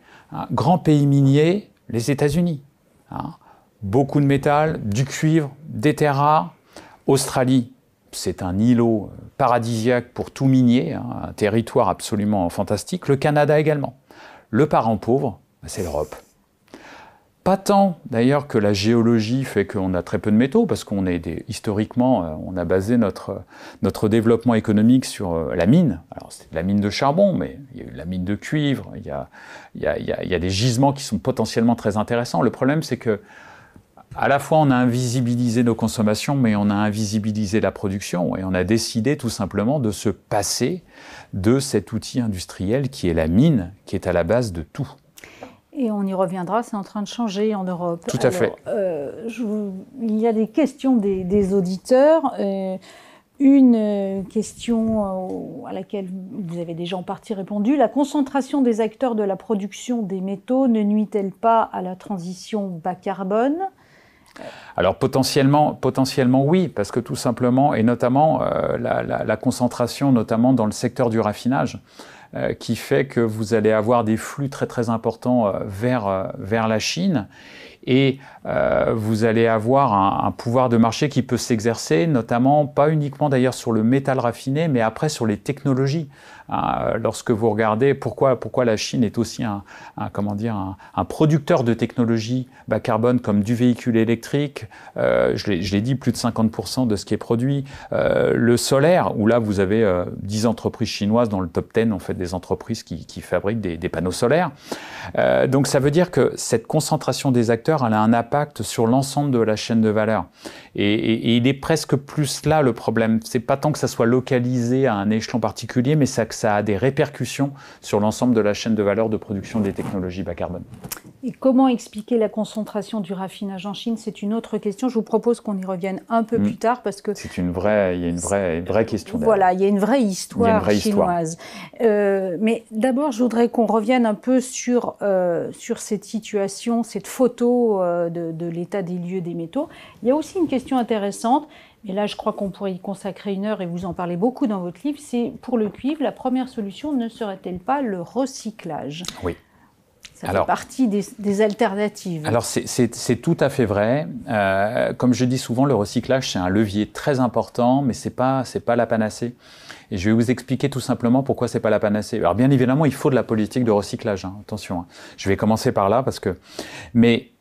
[SPEAKER 2] Grand pays minier, les États-Unis. Hein. Beaucoup de métal, du cuivre, des terres rares. Australie, c'est un îlot euh, paradisiaque pour tout minier, hein, un territoire absolument fantastique. Le Canada également. Le parent pauvre, bah, c'est l'Europe. Pas tant d'ailleurs que la géologie fait qu'on a très peu de métaux, parce qu'on est historiquement, euh, on a basé notre, notre développement économique sur euh, la mine. Alors c'était la mine de charbon, mais il y a eu la mine de cuivre, il y a, il y a des gisements qui sont potentiellement très intéressants. Le problème c'est que à la fois on a invisibilisé nos consommations, mais on a invisibilisé la production et on a décidé tout simplement de se passer de cet outil industriel qui est la mine, qui est à la base de tout.
[SPEAKER 1] Et on y reviendra, c'est en train de changer en Europe. Tout à fait. Euh, il y a des questions des, auditeurs. Euh, une euh, question à laquelle vous avez déjà en partie répondu, la concentration des acteurs de la production des métaux ne nuit-elle pas à la transition bas carbone
[SPEAKER 2] alors potentiellement, potentiellement oui, parce que tout simplement, et notamment la, concentration, notamment dans le secteur du raffinage. Euh, qui fait que vous allez avoir des flux très très importants euh, euh, vers, la Chine et vous allez avoir un, pouvoir de marché qui peut s'exercer, notamment pas uniquement d'ailleurs sur le métal raffiné, mais après sur les technologies. Hein, euh, lorsque vous regardez pourquoi, pourquoi la Chine est aussi un, comment dire, un, producteur de technologies bas carbone comme du véhicule électrique, euh, je l'ai dit, plus de 50% de ce qui est produit, euh, le solaire, où là vous avez 10 entreprises chinoises dans le top 10 en fait, des entreprises qui, fabriquent des, panneaux solaires. donc ça veut dire que cette concentration des acteurs, elle a un impact sur l'ensemble de la chaîne de valeur. Et, et il est presque plus là le problème. C'est pas tant que ça soit localisé à un échelon particulier, mais ça ça a des répercussions sur l'ensemble de la chaîne de valeur de production des technologies bas carbone.
[SPEAKER 1] Et comment expliquer la concentration du raffinage en Chine C'est une autre question. Je vous propose qu'on y revienne un peu plus mm. tard parce que c'est
[SPEAKER 2] une vraie, il y a une vraie, vraie question.
[SPEAKER 1] Voilà, il y a une vraie histoire chinoise. Euh, mais d'abord, je voudrais qu'on revienne un peu sur euh, sur cette situation, cette photo euh, de, de l'état des lieux des métaux. Il y a aussi une question intéressante. Et là je crois qu'on pourrait y consacrer une heure et vous en parlez beaucoup dans votre livre, c'est pour le cuivre, la première solution ne serait-elle pas le recyclage Oui. Ça fait partie des, alternatives. Alors
[SPEAKER 2] c'est tout à fait vrai. Euh, comme je dis souvent, le recyclage c'est un levier très important, mais c'est pas c'est pas la panacée. Et je vais vous expliquer tout simplement pourquoi c'est pas la panacée. Alors bien évidemment, il faut de la politique de recyclage. Hein, attention, hein. je vais commencer par là parce que, mais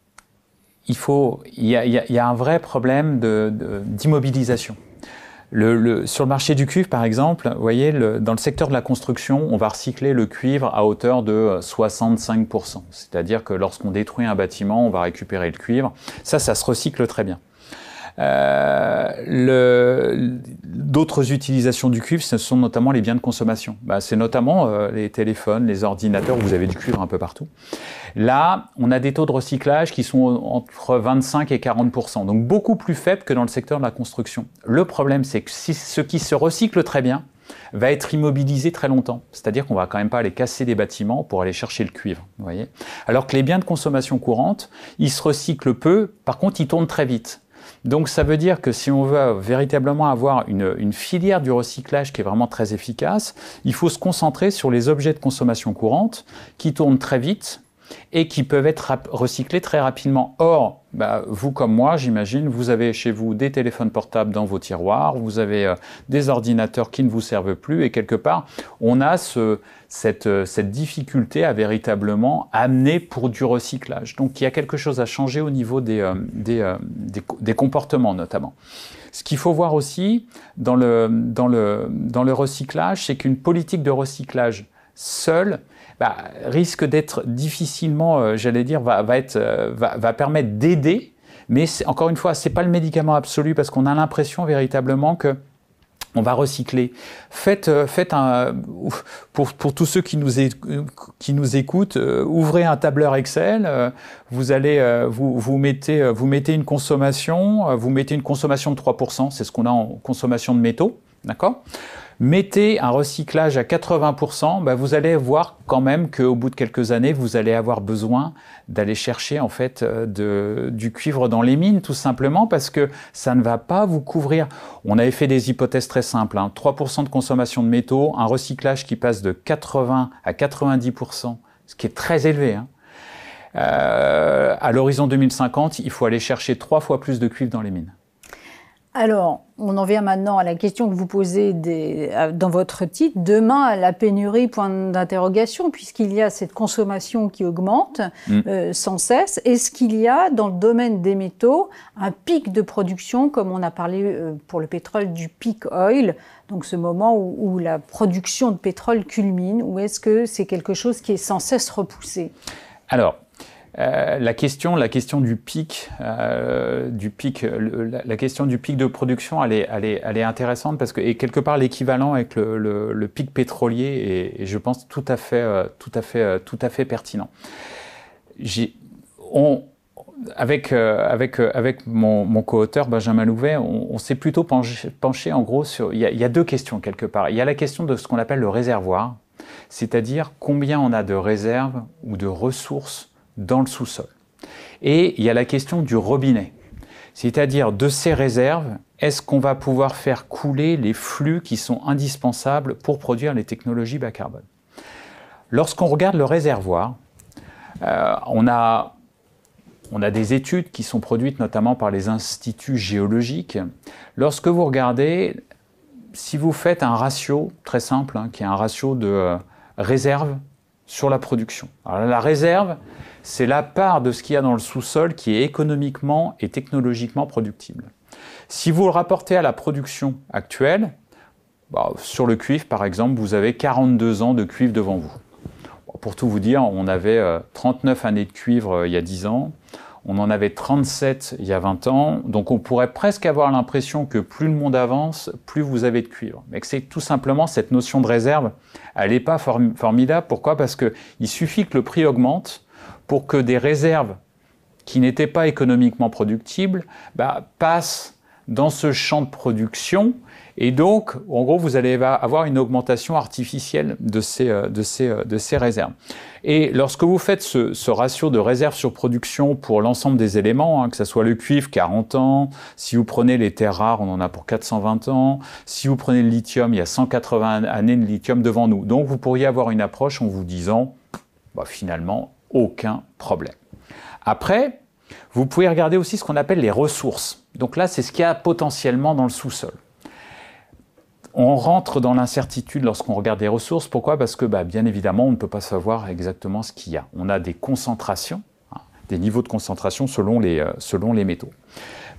[SPEAKER 2] il faut, il y, a, un vrai problème d'immobilisation. sur le marché du cuivre, par exemple, vous voyez, dans le secteur de la construction, on va recycler le cuivre à hauteur de 65%. Euh, C'est-à-dire que lorsqu'on détruit un bâtiment, on va récupérer le cuivre. Ça, ça se recycle très bien. Euh, d'autres utilisations du cuivre, ce sont notamment les biens de consommation. Bah, c'est notamment euh, les téléphones, les ordinateurs, vous avez du cuivre un peu partout. Là, on a des taux de recyclage qui sont entre 25 et 40 donc beaucoup plus faibles que dans le secteur de la construction. Le problème, c'est que ce qui se recycle très bien va être immobilisé très longtemps. C'est-à-dire qu'on va quand même pas aller casser des bâtiments pour aller chercher le cuivre, vous voyez. Alors que les biens de consommation courante, ils se recyclent peu, par contre, ils tournent très vite. Donc ça veut dire que si on veut véritablement avoir une, filière du recyclage qui est vraiment très efficace, il faut se concentrer sur les objets de consommation courante qui tournent très vite et qui peuvent être recyclés très rapidement. Bah, vous comme moi, j'imagine, vous avez chez vous des téléphones portables dans vos tiroirs, vous avez euh, des ordinateurs qui ne vous servent plus, et quelque part, on a euh, cette, difficulté à véritablement amener pour du recyclage. Donc il y a quelque chose à changer au niveau des, euh, comportements notamment. Ce qu'il faut voir aussi dans le recyclage, c'est qu'une politique de recyclage seule bah, risque d'être difficilement, euh, j'allais dire, va, être, euh, va, permettre d'aider. Mais encore une fois, ce n'est pas le médicament absolu parce qu'on a l'impression véritablement que on va recycler. Faites, euh, un, pour, tous ceux qui nous, qui nous écoutent, ouvrez un tableur Excel. Vous allez, vous, vous mettez, vous mettez une consommation, vous mettez une consommation de 3%, c'est ce qu'on a en consommation de métaux, d'accord mettez un recyclage à 80%, bah, vous allez voir quand même qu'au bout de quelques années, vous allez avoir besoin d'aller chercher en fait euh, du cuivre dans les mines, tout simplement parce que ça ne va pas vous couvrir. On avait fait des hypothèses très simples 3% hein. de consommation de métaux, un recyclage qui passe de 80 à 90%, ce qui est très élevé. Hein. Euh, à l'horizon 2050, il faut aller chercher trois fois plus de cuivre dans les mines.
[SPEAKER 1] Alors, on en vient maintenant à la question que vous posez dans votre titre. Demain, la pénurie, point d'interrogation, puisqu'il y a cette consommation qui augmente mm. euh, sans cesse. Est-ce qu'il y a, dans le domaine des métaux, un pic de production, comme on a parlé euh, pour le pétrole du peak oil, donc ce moment où, la production de pétrole culmine, ou est-ce que c'est quelque chose qui est sans cesse repoussé
[SPEAKER 2] euh, la question, la question du pic, euh, du pic, euh, la, question du pic de production, elle est, elle est, elle est intéressante parce que et quelque part l'équivalent avec le, pic pétrolier est, et je pense, tout à fait, tout à fait, tout à fait pertinent. On, avec, avec, avec mon, co-auteur Benjamin Louvet, on, s'est plutôt penché, penché, en gros sur. Il il y a deux questions quelque part. Il y a la question de ce qu'on appelle le réservoir, c'est-à-dire combien on a de réserves ou de ressources dans le sous-sol. Et il y a la question du robinet, c'est-à-dire de ces réserves, est-ce qu'on va pouvoir faire couler les flux qui sont indispensables pour produire les technologies bas carbone Lorsqu'on regarde le réservoir, euh, on, a, on a des études qui sont produites notamment par les instituts géologiques. Lorsque vous regardez, si vous faites un ratio très simple, hein, qui est un ratio de euh, réserve sur la production. Alors, la réserve, c'est la part de ce qu'il y a dans le sous-sol qui est économiquement et technologiquement productible. Si vous le rapportez à la production actuelle, bah, sur le cuivre par exemple, vous avez 42 ans de cuivre devant vous. Pour tout vous dire, on avait 39 euh, années de cuivre euh, il y a 10 ans, on en avait 37 il y a 20 ans, donc on pourrait presque avoir l'impression que plus le monde avance, plus vous avez de cuivre. Mais que c'est tout simplement cette notion de réserve, elle n'est pas formidable. Pourquoi Parce qu'il suffit que le prix augmente pour que des réserves qui n'étaient pas économiquement productibles bah, passent dans ce champ de production. Et donc, en gros, vous allez avoir une augmentation artificielle de ces, euh, euh, de ces, réserves. Et lorsque vous faites ce, ratio de réserve sur production pour l'ensemble des éléments, hein, que ce soit le cuivre, 40 ans, si vous prenez les terres rares, on en a pour 420 ans, si vous prenez le lithium, il y a 180 années de lithium devant nous. Donc, vous pourriez avoir une approche en vous disant, bah, finalement, aucun problème. Après, vous pouvez regarder aussi ce qu'on appelle les ressources. Donc là, c'est ce qu'il y a potentiellement dans le sous-sol. On rentre dans l'incertitude lorsqu'on regarde les ressources. Pourquoi Parce que bah, bien évidemment, on ne peut pas savoir exactement ce qu'il y a. On a des concentrations, hein, des niveaux de concentration selon les, euh, selon les métaux.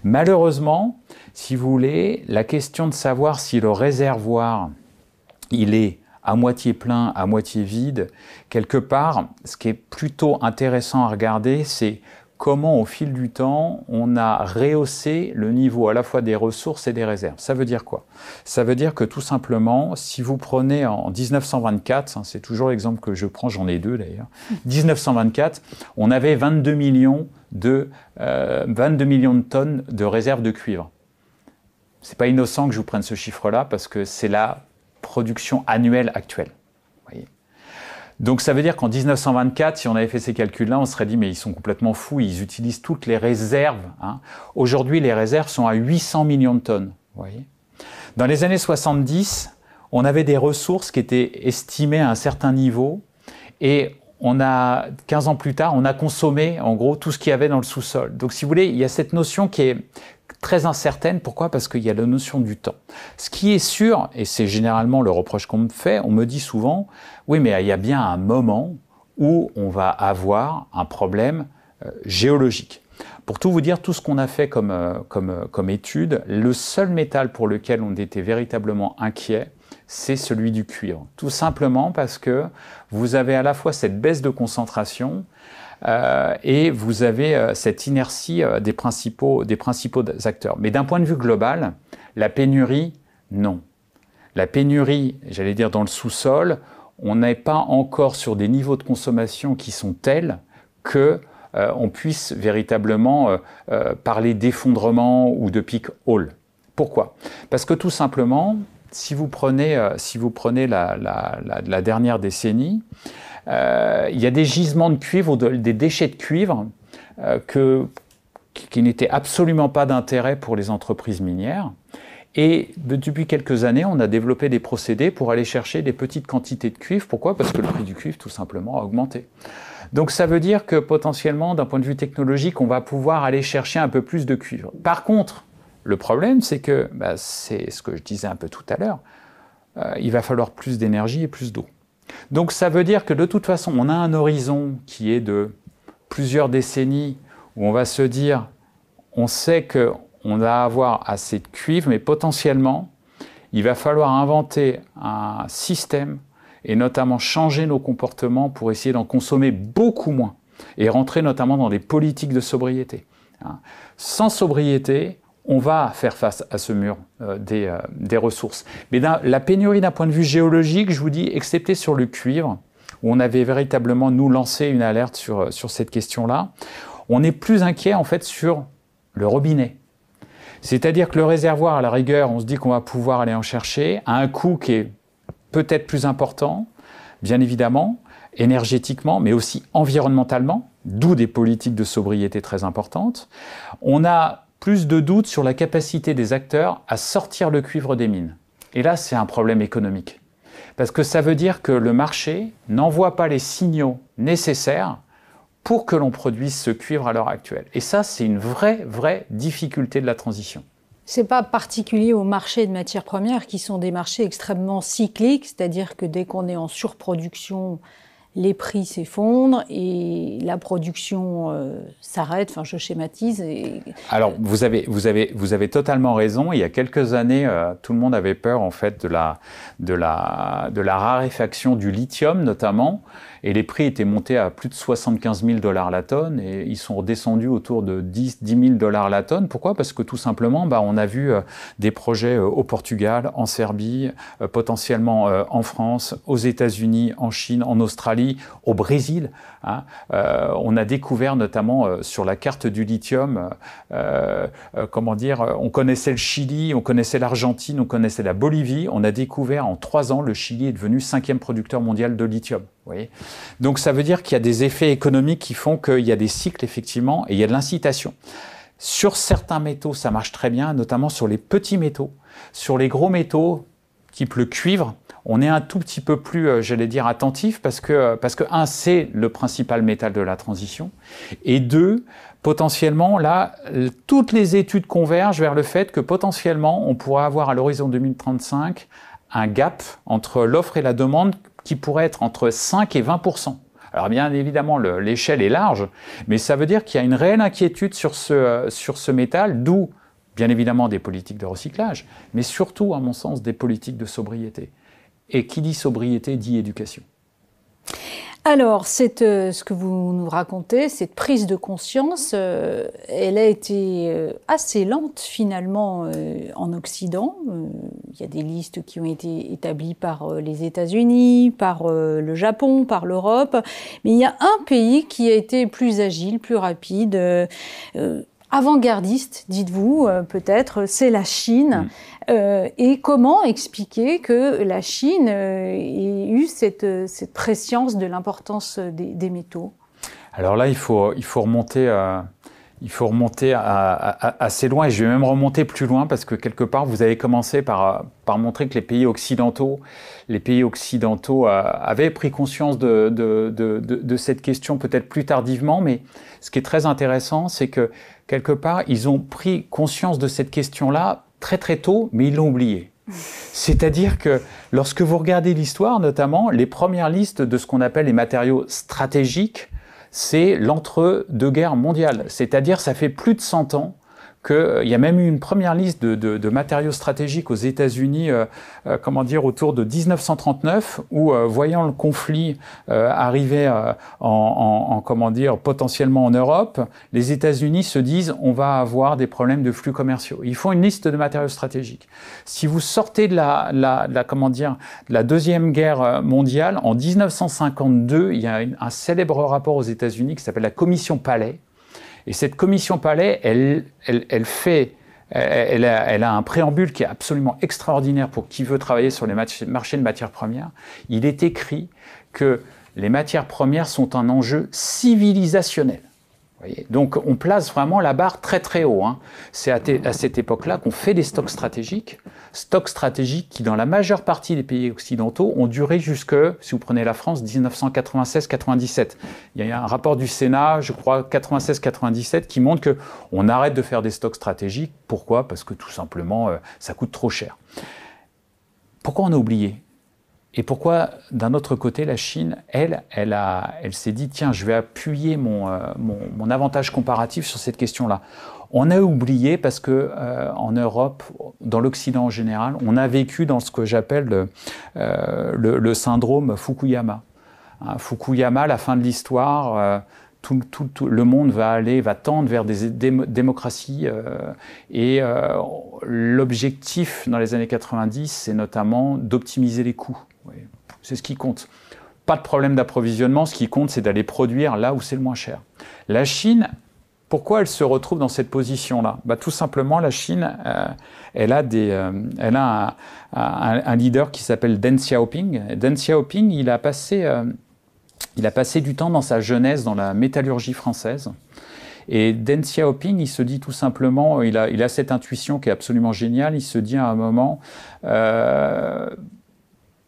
[SPEAKER 2] Malheureusement, si vous voulez, la question de savoir si le réservoir, il est à moitié plein, à moitié vide, quelque part, ce qui est plutôt intéressant à regarder, c'est comment au fil du temps, on a rehaussé le niveau à la fois des ressources et des réserves. Ça veut dire quoi Ça veut dire que tout simplement, si vous prenez en 1924, hein, c'est toujours l'exemple que je prends, j'en ai deux d'ailleurs, 1924, mmh. on avait 22 millions de, 22 euh, millions de tonnes de réserves de cuivre. C'est pas innocent que je vous prenne ce chiffre-là parce que c'est là production annuelle actuelle. Donc ça veut dire qu'en 1924, si on avait fait ces calculs-là, on serait dit mais ils sont complètement fous, ils utilisent toutes les réserves. Hein. Aujourd'hui, les réserves sont à 800 millions de tonnes. Dans les années 70, on avait des ressources qui étaient estimées à un certain niveau et on a 15 ans plus tard, on a consommé en gros tout ce qu'il y avait dans le sous-sol. Donc si vous voulez, il y a cette notion qui est très incertaine. Pourquoi Parce qu'il y a la notion du temps. Ce qui est sûr, et c'est généralement le reproche qu'on me fait, on me dit souvent, oui, mais il y a bien un moment où on va avoir un problème euh, géologique. Pour tout vous dire, tout ce qu'on a fait comme, euh, euh, comme étude, le seul métal pour lequel on était véritablement inquiet, c'est celui du cuivre. Tout simplement parce que vous avez à la fois cette baisse de concentration, euh, et vous avez euh, cette inertie euh, des, principaux, des principaux acteurs. Mais d'un point de vue global, la pénurie, non. La pénurie, j'allais dire dans le sous-sol, on n'est pas encore sur des niveaux de consommation qui sont tels que on puisse véritablement parler d'effondrement ou de pic all. Pourquoi Parce que tout simplement, si vous prenez, si vous prenez la dernière décennie, euh, il y a des gisements de cuivre ou des déchets de cuivre euh, qui, n'étaient absolument pas d'intérêt pour les entreprises minières. Et depuis quelques années, on a développé des procédés pour aller chercher des petites quantités de cuivre. Pourquoi Parce que le prix du cuivre, tout simplement, a augmenté. Donc ça veut dire que potentiellement, d'un point de vue technologique, on va pouvoir aller chercher un peu plus de cuivre. Par contre, le problème, c'est que, bah, c'est ce que je disais un peu tout à l'heure, euh, il va falloir plus d'énergie et plus d'eau. Donc ça veut dire que de toute façon, on a un horizon qui est de plusieurs décennies où on va se dire, on sait qu'on va avoir assez de cuivre, mais potentiellement, il va falloir inventer un système et notamment changer nos comportements pour essayer d'en consommer beaucoup moins et rentrer notamment dans des politiques de sobriété. Hein. Sans sobriété, on va faire face à ce mur euh, euh, des, ressources. Mais la pénurie d'un point de vue géologique, je vous dis, excepté sur le cuivre, où on avait véritablement, nous, lancé une alerte sur, euh, sur cette question-là, on est plus inquiet, en fait, sur le robinet. C'est-à-dire que le réservoir, à la rigueur, on se dit qu'on va pouvoir aller en chercher à un coût qui est peut-être plus important, bien évidemment, énergétiquement, mais aussi environnementalement, d'où des politiques de sobriété très importantes. On a plus de doutes sur la capacité des acteurs à sortir le cuivre des mines. Et là, c'est un problème économique. Parce que ça veut dire que le marché n'envoie pas les signaux nécessaires pour que l'on produise ce cuivre à l'heure actuelle. Et ça, c'est une vraie, vraie difficulté de la transition.
[SPEAKER 1] C'est pas particulier aux marchés de matières premières qui sont des marchés extrêmement cycliques, c'est-à-dire que dès qu'on est en surproduction, les prix s'effondrent et la production euh, s'arrête. Enfin, je schématise. Et...
[SPEAKER 2] Alors, vous avez, vous, avez, vous avez totalement raison. Il y a quelques années, euh, tout le monde avait peur en fait de la, de la, de la raréfaction du lithium, notamment. Et les prix étaient montés à plus de 75 000 dollars la tonne et ils sont redescendus autour de 10, 10 000 dollars la tonne. Pourquoi Parce que tout simplement, bah, on a vu euh, des projets euh, au Portugal, en Serbie, euh, potentiellement en France, aux États-Unis, en Chine, en Australie, au Brésil. Hein. Euh, on a découvert notamment euh, sur la carte du lithium, euh, comment dire, on connaissait le Chili, on connaissait l'Argentine, on connaissait la Bolivie. On a découvert en trois ans, le Chili est devenu cinquième producteur mondial de lithium. Donc ça veut dire qu'il y a des effets économiques qui font qu'il y a des cycles effectivement et il y a de l'incitation. Sur certains métaux, ça marche très bien, notamment sur les petits métaux. Sur les gros métaux, type le cuivre, on est un tout petit peu plus, euh, j'allais dire, attentif parce que, euh, parce que, un, c'est le principal métal de la transition, et deux, potentiellement, là, toutes les études convergent vers le fait que potentiellement, on pourrait avoir à l'horizon 2035 un gap entre l'offre et la demande qui pourrait être entre 5 et 20 alors bien évidemment, l'échelle est large, mais ça veut dire qu'il y a une réelle inquiétude sur ce, euh, sur ce métal, d'où bien évidemment des politiques de recyclage, mais surtout, à mon sens, des politiques de sobriété. Et qui dit sobriété dit éducation.
[SPEAKER 1] Alors, c'est euh, ce que vous nous racontez, cette prise de conscience, euh, elle a été euh, assez lente finalement en Occident. Il y a des listes qui ont été établies par les États-Unis, par le Japon, par l'Europe. Mais il y a un pays qui a été plus agile, plus rapide avant-gardiste, dites-vous euh, peut-être, c'est la Chine. Mm. Euh, et comment expliquer que la Chine euh, ait eu cette, cette préscience de l'importance des, métaux
[SPEAKER 2] Alors là, il faut, il faut remonter à il faut remonter assez loin, et je vais même remonter plus loin, parce que quelque part, vous avez commencé par, montrer que les pays occidentaux, les pays occidentaux euh, avaient pris conscience de, de cette question peut-être plus tardivement, mais ce qui est très intéressant, c'est que quelque part, ils ont pris conscience de cette question-là très très tôt, mais ils l'ont oublié. C'est-à-dire que lorsque vous regardez l'histoire, notamment, les premières listes de ce qu'on appelle les matériaux stratégiques, c'est l'entre-deux guerres mondiales. C'est-à-dire, ça fait plus de 100 ans euh, il y a même eu une première liste de, matériaux stratégiques aux États-Unis, euh, euh, comment dire, autour de 1939, où voyant le conflit arriver en, en, comment dire, potentiellement en Europe, les États-Unis se disent on va avoir des problèmes de flux commerciaux. Ils font une liste de matériaux stratégiques. Si vous sortez de la, la, comment dire, de la deuxième guerre mondiale en 1952, il y a un célèbre rapport aux États-Unis qui s'appelle la Commission Palais et cette commission palais, elle, elle, a, un préambule qui est absolument extraordinaire pour qui veut travailler sur les marchés de matières premières. Il est écrit que les matières premières sont un enjeu civilisationnel. Donc on place vraiment la barre très très haut. Hein. C'est à, cette époque-là qu'on fait des stocks stratégiques, stocks stratégiques qui, dans la majeure partie des pays occidentaux, ont duré jusque, si vous prenez la France, 1996-97. Il y a un rapport du Sénat, je crois, 96-97, qui montre qu'on arrête de faire des stocks stratégiques. Pourquoi Parce que tout simplement, euh, ça coûte trop cher. Pourquoi on a oublié et pourquoi, d'un autre côté, la Chine, elle, elle, a, elle s'est dit, tiens, je vais appuyer mon, euh, mon, mon avantage comparatif sur cette question-là. On a oublié parce que euh, en Europe, dans l'Occident en général, on a vécu dans ce que j'appelle euh, le, le, syndrome Fukuyama. Hein, Fukuyama, la fin de l'histoire. Tout, tout, le monde va aller, va tendre vers des démocraties. et l'objectif dans les années 90, c'est notamment d'optimiser les coûts. C'est ce qui compte. Pas de problème d'approvisionnement, ce qui compte, c'est d'aller produire là où c'est le moins cher. La Chine, pourquoi elle se retrouve dans cette position-là bah, Tout simplement, la Chine, euh, elle a, des, euh, elle a un, leader qui s'appelle Deng Xiaoping. Deng Xiaoping, il a, passé, euh, il a passé du temps dans sa jeunesse dans la métallurgie française. Et Deng Xiaoping, il se dit tout simplement, il a, il a cette intuition qui est absolument géniale, il se dit à un moment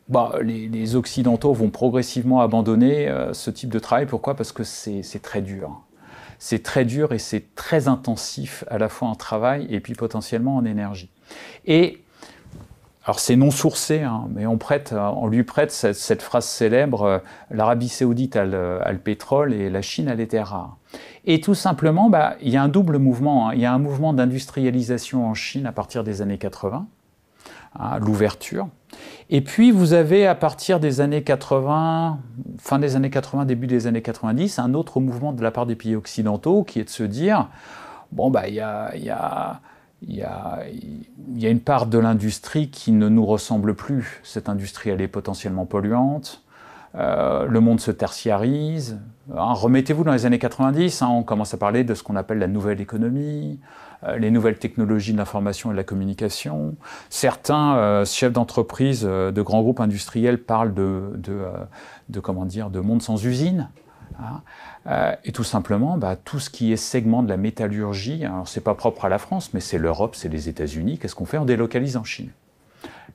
[SPEAKER 2] bah, les, Occidentaux vont progressivement abandonner euh, ce type de travail. Pourquoi Parce que c'est très dur. C'est très dur et c'est très intensif à la fois en travail et puis potentiellement en énergie. Et alors c'est non sourcé, hein, mais on, prête, euh, on lui prête cette, phrase célèbre euh, l'Arabie saoudite a le, pétrole et la Chine a les terres rares. Et tout simplement, bah, il y a un double mouvement. Hein. Il y a un mouvement d'industrialisation en Chine à partir des années 80, l'ouverture. Et puis vous avez à partir des années 80, fin des années 80, début des années 90, un autre mouvement de la part des pays occidentaux qui est de se dire, bon, bah, il y a... y, a, une part de l'industrie qui ne nous ressemble plus. Cette industrie, elle est potentiellement polluante. Euh, le monde se tertiarise. Hein, remettez-vous dans les années 90, hein, on commence à parler de ce qu'on appelle la nouvelle économie. Euh, les nouvelles technologies de l'information et de la communication. Certains euh, chefs d'entreprise euh, de grands groupes industriels parlent de, comment dire, de monde sans usine. Hein. et tout simplement, bah, tout ce qui est segment de la métallurgie, alors c'est pas propre à la France, mais c'est l'Europe, c'est les États-Unis, qu'est-ce qu'on fait On délocalise en Chine.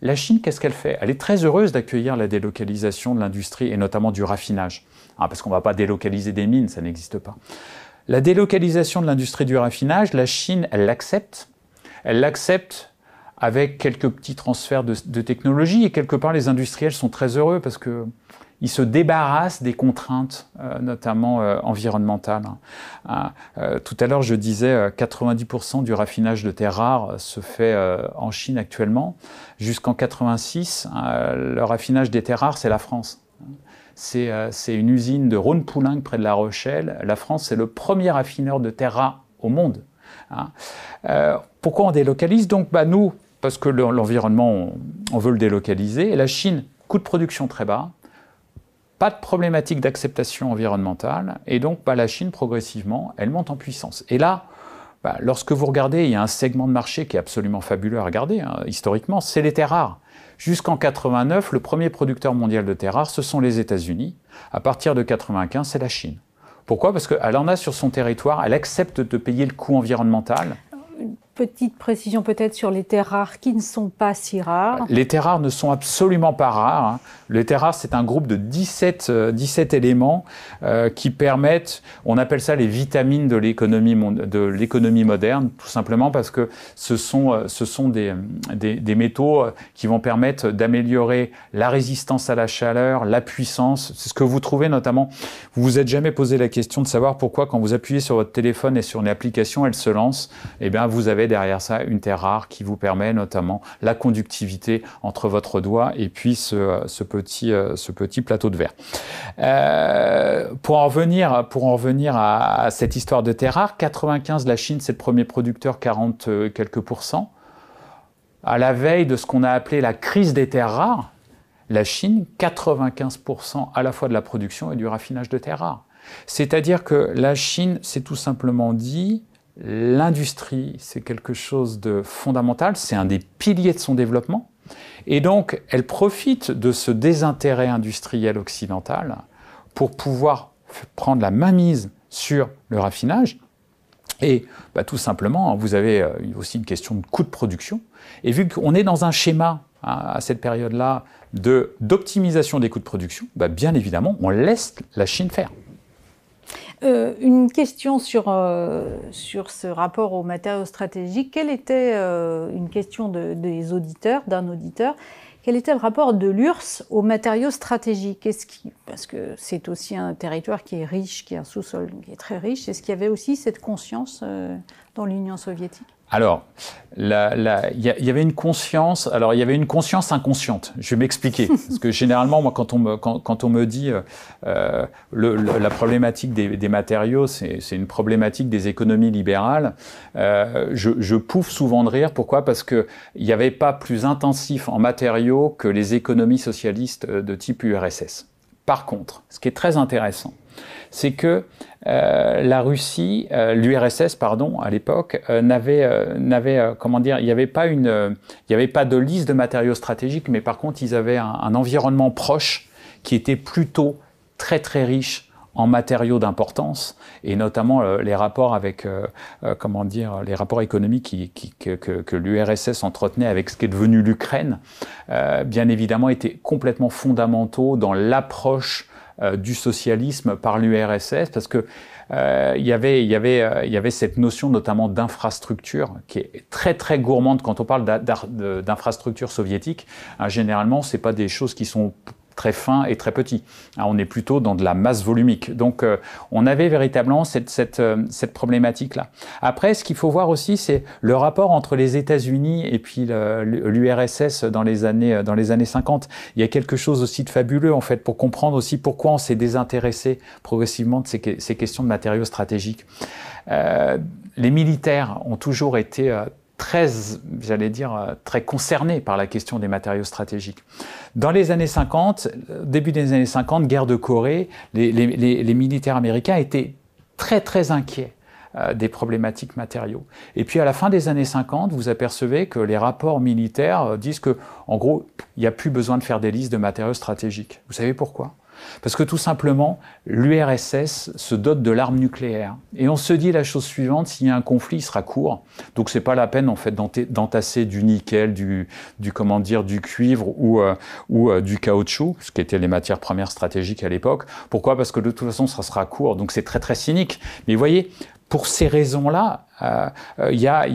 [SPEAKER 2] La Chine, qu'est-ce qu'elle fait Elle est très heureuse d'accueillir la délocalisation de l'industrie et notamment du raffinage. Hein, parce qu'on ne va pas délocaliser des mines, ça n'existe pas. La délocalisation de l'industrie du raffinage, la Chine, elle l'accepte. Elle l'accepte avec quelques petits transferts de, technologies. technologie. Et quelque part, les industriels sont très heureux parce que ils se débarrassent des contraintes, euh, notamment euh, environnementales. Euh, tout à l'heure, je disais 90% du raffinage de terres rares se fait en Chine actuellement. Jusqu'en 86, le raffinage des terres rares, c'est la France. Euh, c'est une usine de rhône poulenc près de La Rochelle. La France, c'est le premier affineur de terres au monde. Hein. Euh, pourquoi on délocalise Donc, bah, nous, parce que l'environnement, on, veut le délocaliser. Et la Chine, coût de production très bas, pas de problématique d'acceptation environnementale, et donc bah, la Chine, progressivement, elle monte en puissance. Et là, bah, lorsque vous regardez, il y a un segment de marché qui est absolument fabuleux à regarder, hein, historiquement, c'est les terres rares. Jusqu'en 89, le premier producteur mondial de terres rares, ce sont les États-Unis. À partir de 95, c'est la Chine. Pourquoi Parce qu'elle en a sur son territoire, elle accepte de payer le coût environnemental
[SPEAKER 1] petite précision peut-être sur les terres rares qui ne sont pas si rares.
[SPEAKER 2] Les terres rares ne sont absolument pas rares. Hein. Les terres rares, c'est un groupe de 17, 17 euh, éléments euh, qui permettent, on appelle ça les vitamines de l'économie, moderne, tout simplement parce que ce sont, euh, ce sont des, métaux qui vont permettre d'améliorer la résistance à la chaleur, la puissance. C'est ce que vous trouvez notamment. Vous vous êtes jamais posé la question de savoir pourquoi quand vous appuyez sur votre téléphone et sur une application, elle se lance. Eh bien, vous avez derrière ça une terre rare qui vous permet notamment la conductivité entre votre doigt et puis ce, euh, petit, plateau de verre. Euh, pour en revenir, pour en revenir à, cette histoire de terre rare, 95, la Chine, c'est le premier producteur, 40 euh, quelques pourcents. À la veille de ce qu'on a appelé la crise des terres rares, la Chine, 95% à la fois de la production et du raffinage de terres rares. C'est-à-dire que la Chine c'est tout simplement dit, l'industrie, c'est quelque chose de fondamental, c'est un des piliers de son développement. Et donc, elle profite de ce désintérêt industriel occidental pour pouvoir prendre la mainmise sur le raffinage. Et bah, tout simplement, hein, vous avez euh, aussi une question de coût de production. Et vu qu'on est dans un schéma hein, à cette période-là d'optimisation des coûts de production, bah, bien évidemment, on laisse la Chine faire.
[SPEAKER 1] Euh, une question sur, euh, ce rapport aux matériaux stratégiques. Quelle était euh, une question des auditeurs, d'un auditeur Quel était le rapport de l'URSS aux matériaux stratégiques Parce que c'est aussi un territoire qui est riche, qui est un sous-sol qui est très riche. Est-ce qu'il y avait aussi cette conscience dans l'Union soviétique
[SPEAKER 2] alors, il y, avait une conscience. Alors, il y avait une conscience inconsciente. Je vais m'expliquer. Parce que généralement, moi, quand on me, dit euh, le, la problématique des, matériaux, c'est une problématique des économies libérales, euh, je, je, pouffe souvent de rire. Pourquoi Parce que il n'y avait pas plus intensif en matériaux que les économies socialistes euh, de type URSS. Par contre, ce qui est très intéressant, c'est que euh, la Russie, euh, l'URSS pardon, à l'époque euh, n'avait, n'avait comment dire, il n'y avait pas avait pas de liste de matériaux stratégiques, mais par contre ils avaient un, environnement proche qui était plutôt très très riche en matériaux d'importance et notamment les rapports avec comment dire les rapports économiques qui, que, que l'URSS entretenait avec ce qui est devenu l'Ukraine bien évidemment étaient complètement fondamentaux dans l'approche euh, du socialisme par l'URSS, parce que euh, euh, il y avait, cette notion notamment d'infrastructure qui est très très gourmande quand on parle d'infrastructure soviétique. Hein, généralement, ce pas des choses qui sont très fin et très petit. Hein, on est plutôt dans de la masse volumique. Donc euh, on avait véritablement euh, cette, problématique-là. Après, ce qu'il faut voir aussi, c'est le rapport entre les États-Unis et puis l'URSS dans, les années, dans les années 50. Il y a quelque chose aussi de fabuleux, en fait, pour comprendre aussi pourquoi on s'est désintéressé progressivement de ces, questions de matériaux stratégiques. Euh, les militaires ont toujours été très, j'allais dire, euh, très concerné par la question des matériaux stratégiques. Dans les années 50, début des années 50, guerre de Corée, les, militaires américains étaient très très inquiets euh, des problématiques matériaux. Et puis à la fin des années 50, vous apercevez que les rapports militaires euh, disent que, en gros, il n'y a plus besoin de faire des listes de matériaux stratégiques. Vous savez pourquoi parce que tout simplement, l'URSS se dote de l'arme nucléaire. Et on se dit la chose suivante, s'il y a un conflit, il sera court. Donc ce n'est pas la peine en fait d'entasser du nickel, du, comment dire, du cuivre ou, euh, euh, du caoutchouc, ce qui étaient les matières premières stratégiques à l'époque. Pourquoi Parce que de toute façon, ça sera court. Donc c'est très très cynique. Mais vous voyez, pour ces raisons-là, il y a,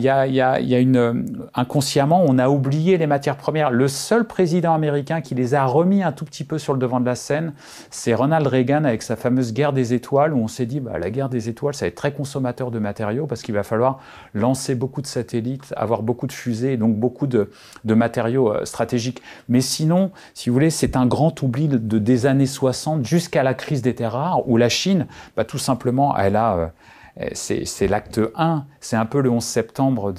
[SPEAKER 2] une, euh, inconsciemment, on a oublié les matières premières. Le seul président américain qui les a remis un tout petit peu sur le devant de la scène, c'est Ronald Reagan avec sa fameuse guerre des étoiles, où on s'est dit, bah, la guerre des étoiles, ça va être très consommateur de matériaux, parce qu'il va falloir lancer beaucoup de satellites, avoir beaucoup de fusées, donc beaucoup de, matériaux euh, stratégiques. Mais sinon, si vous voulez, c'est un grand oubli de, des années 60 jusqu'à la crise des terres rares, où la Chine, bah, tout simplement, elle a... Euh, euh, c'est l'acte 1, c'est un peu le 11 septembre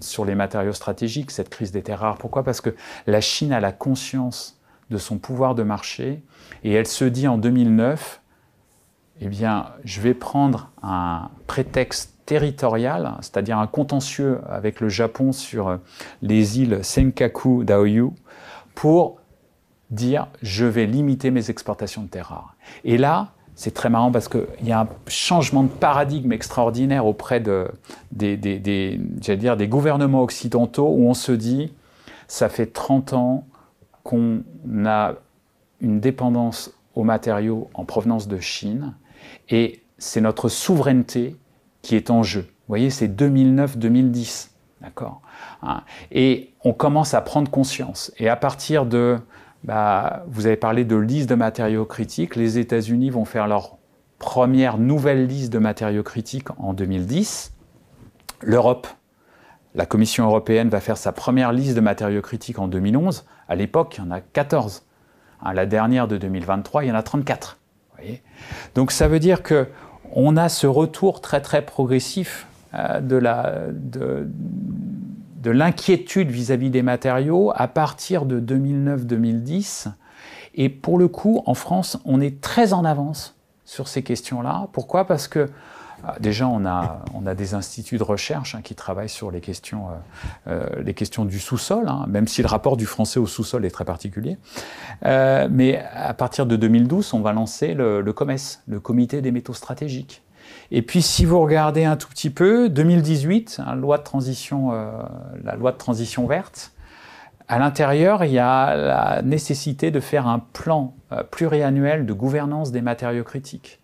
[SPEAKER 2] sur les matériaux stratégiques, cette crise des terres rares. Pourquoi Parce que la Chine a la conscience de son pouvoir de marché et elle se dit en 2009, eh bien, je vais prendre un prétexte territorial, c'est-à-dire un contentieux avec le Japon sur euh, les îles Senkaku Daoyu, pour dire je vais limiter mes exportations de terres rares. Et là, c'est très marrant parce qu'il y a un changement de paradigme extraordinaire auprès des, gouvernements occidentaux où on se dit, ça fait 30 ans qu'on a une dépendance aux matériaux en provenance de Chine et c'est notre souveraineté qui est en jeu. Vous voyez, c'est 2009-2010. D'accord hein. Et on commence à prendre conscience. Et à partir de bah, vous avez parlé de liste de matériaux critiques. Les États-Unis vont faire leur première nouvelle liste de matériaux critiques en 2010. L'Europe, la Commission européenne va faire sa première liste de matériaux critiques en 2011. À l'époque, il y en a 14. Hein, la dernière de 2023, il y en a 34. Donc ça veut dire que on a ce retour très très progressif euh, de la, de l'inquiétude vis-à-vis des matériaux à partir de 2009-2010. Et pour le coup, en France, on est très en avance sur ces questions-là. Pourquoi Parce que ah, Déjà, on a, des instituts de recherche hein, qui travaillent sur les questions, euh, euh, les questions du sous-sol, hein, même si le rapport du français au sous-sol est très particulier. Euh, mais à partir de 2012, on va lancer le, le COMES, le Comité des métaux stratégiques, et puis si vous regardez un tout petit peu, 2018, hein, euh, la loi de transition verte, à l'intérieur, il y a la nécessité de faire un plan euh, pluriannuel de gouvernance des matériaux critiques.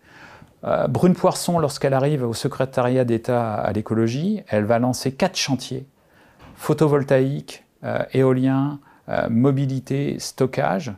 [SPEAKER 2] Euh, Brune Poisson, lorsqu'elle arrive au secrétariat d'État à l'écologie, elle va lancer quatre chantiers photovoltaïque, éolien, mobilité, stockage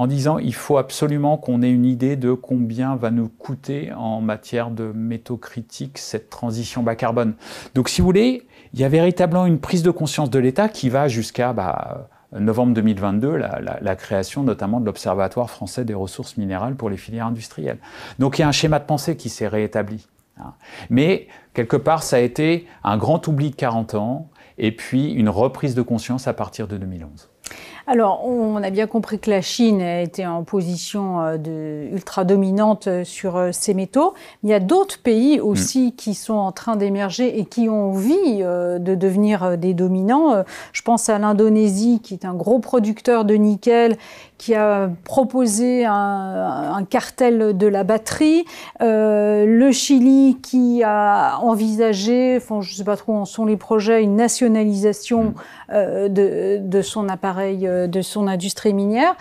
[SPEAKER 2] en disant il faut absolument qu'on ait une idée de combien va nous coûter en matière de métaux critiques cette transition bas carbone. Donc si vous voulez, il y a véritablement une prise de conscience de l'État qui va jusqu'à bah, novembre 2022, la, création notamment de l'Observatoire français des ressources minérales pour les filières industrielles. Donc il y a un schéma de pensée qui s'est réétabli. Hein. Mais quelque part, ça a été un grand oubli de 40 ans et puis une reprise de conscience à partir de 2011.
[SPEAKER 1] Alors, on a bien compris que la Chine était en position euh, de, ultra dominante euh, sur euh, ces métaux. Il y a d'autres pays mm. aussi qui sont en train d'émerger et qui ont envie de devenir des dominants. Je pense à l'Indonésie, qui est un gros producteur de nickel, qui a proposé un, cartel de la batterie, euh, le Chili qui a envisagé, je ne sais pas trop où en sont les projets, une nationalisation mm. euh, de, son appareil, euh, de son industrie minière.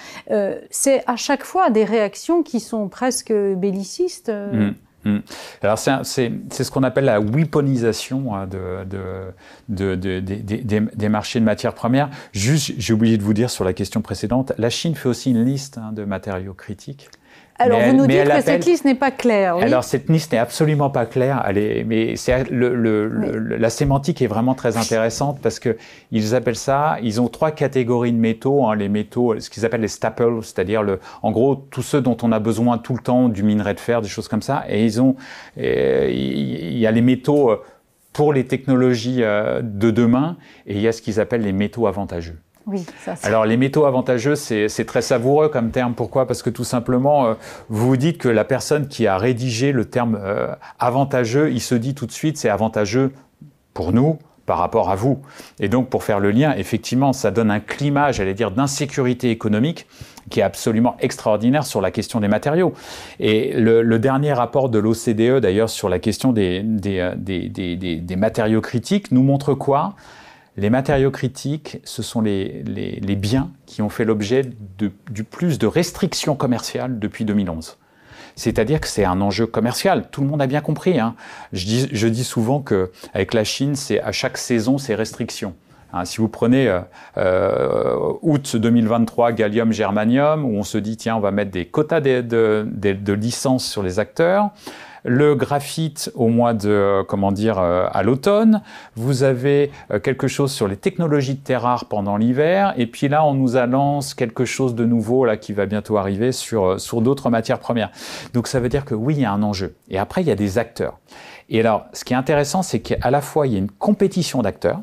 [SPEAKER 1] C'est à chaque fois des réactions qui sont presque bellicistes. Mm.
[SPEAKER 2] Mm. Alors c'est ce qu'on appelle la weaponisation hein, de, des, marchés de matières premières. Juste, j'ai oublié de vous dire sur la question précédente, la Chine fait aussi une liste hein, de matériaux critiques. Alors, vous nous dites que cette
[SPEAKER 1] liste n'est pas claire. Alors,
[SPEAKER 2] cette liste n'est absolument pas claire. Elle mais c'est le, la sémantique est vraiment très intéressante parce que ils appellent ça. Ils ont trois catégories de métaux. Hein, les métaux, ce qu'ils appellent les staples, c'est-à-dire en gros tous ceux dont on a besoin tout le temps, du minerai de fer, des choses comme ça. Et ils ont, euh, il y a les métaux euh, pour les technologies euh, de demain et il y a ce qu'ils appellent les métaux avantageux. Alors les métaux avantageux, c'est très savoureux comme terme. Pourquoi Parce que tout simplement, euh, vous dites que la personne qui a rédigé le terme euh, avantageux, il se dit tout de suite, c'est avantageux pour nous, par rapport à vous. Et donc, pour faire le lien, effectivement, ça donne un climat, j'allais dire, d'insécurité économique qui est absolument extraordinaire sur la question des matériaux. Et le, dernier rapport de l'OCDE, d'ailleurs, sur la question euh, des matériaux critiques, nous montre quoi les matériaux critiques, ce sont les, biens qui ont fait l'objet du plus de restrictions commerciales depuis 2011. C'est-à-dire que c'est un enjeu commercial. Tout le monde a bien compris. Hein. Je, dis, je, dis, souvent que avec la Chine, c'est à chaque saison ces restrictions. Hein. si vous prenez euh, euh, août 2023, gallium, germanium, où on se dit tiens, on va mettre des quotas de, de, de, de licences sur les acteurs le graphite au mois de, euh, comment dire, euh, à l'automne, vous avez euh, quelque chose sur les technologies de terres rares pendant l'hiver, et puis là, on nous annonce quelque chose de nouveau là, qui va bientôt arriver sur, sur d'autres matières premières. Donc ça veut dire que oui, il y a un enjeu. Et après, il y a des acteurs. Et alors, ce qui est intéressant, c'est qu'à la fois, il y a une compétition d'acteurs,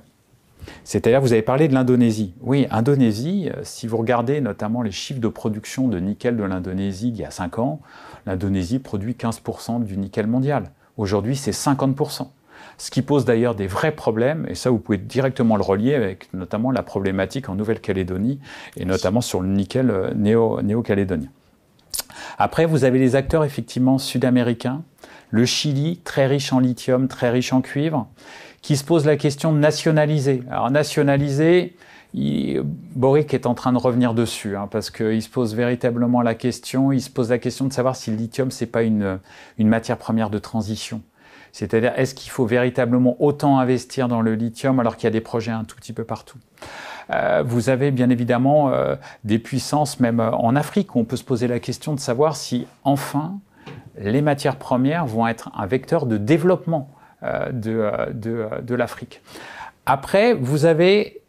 [SPEAKER 2] c'est-à-dire, vous avez parlé de l'Indonésie. Oui, Indonésie, euh, si vous regardez notamment les chiffres de production de nickel de l'Indonésie d'il y a 5 ans, l'Indonésie produit 15% du nickel mondial. Aujourd'hui, c'est 50%. Ce qui pose d'ailleurs des vrais problèmes, et ça vous pouvez directement le relier avec notamment la problématique en Nouvelle-Calédonie, et notamment sur le nickel euh, néo-calédonien. Après, vous avez les acteurs effectivement sud-américains, le Chili, très riche en lithium, très riche en cuivre, qui se pose la question de nationaliser. Alors nationaliser, Boric est en train de revenir dessus, hein, parce qu'il se pose véritablement la question, il se pose la question de savoir si le lithium, ce n'est pas une, matière première de transition. C'est-à-dire, est-ce qu'il faut véritablement autant investir dans le lithium alors qu'il y a des projets un tout petit peu partout euh, Vous avez bien évidemment euh, des puissances, même euh, en Afrique, où on peut se poser la question de savoir si enfin les matières premières vont être un vecteur de développement euh, de, euh, euh, de, l'Afrique. Après, vous avez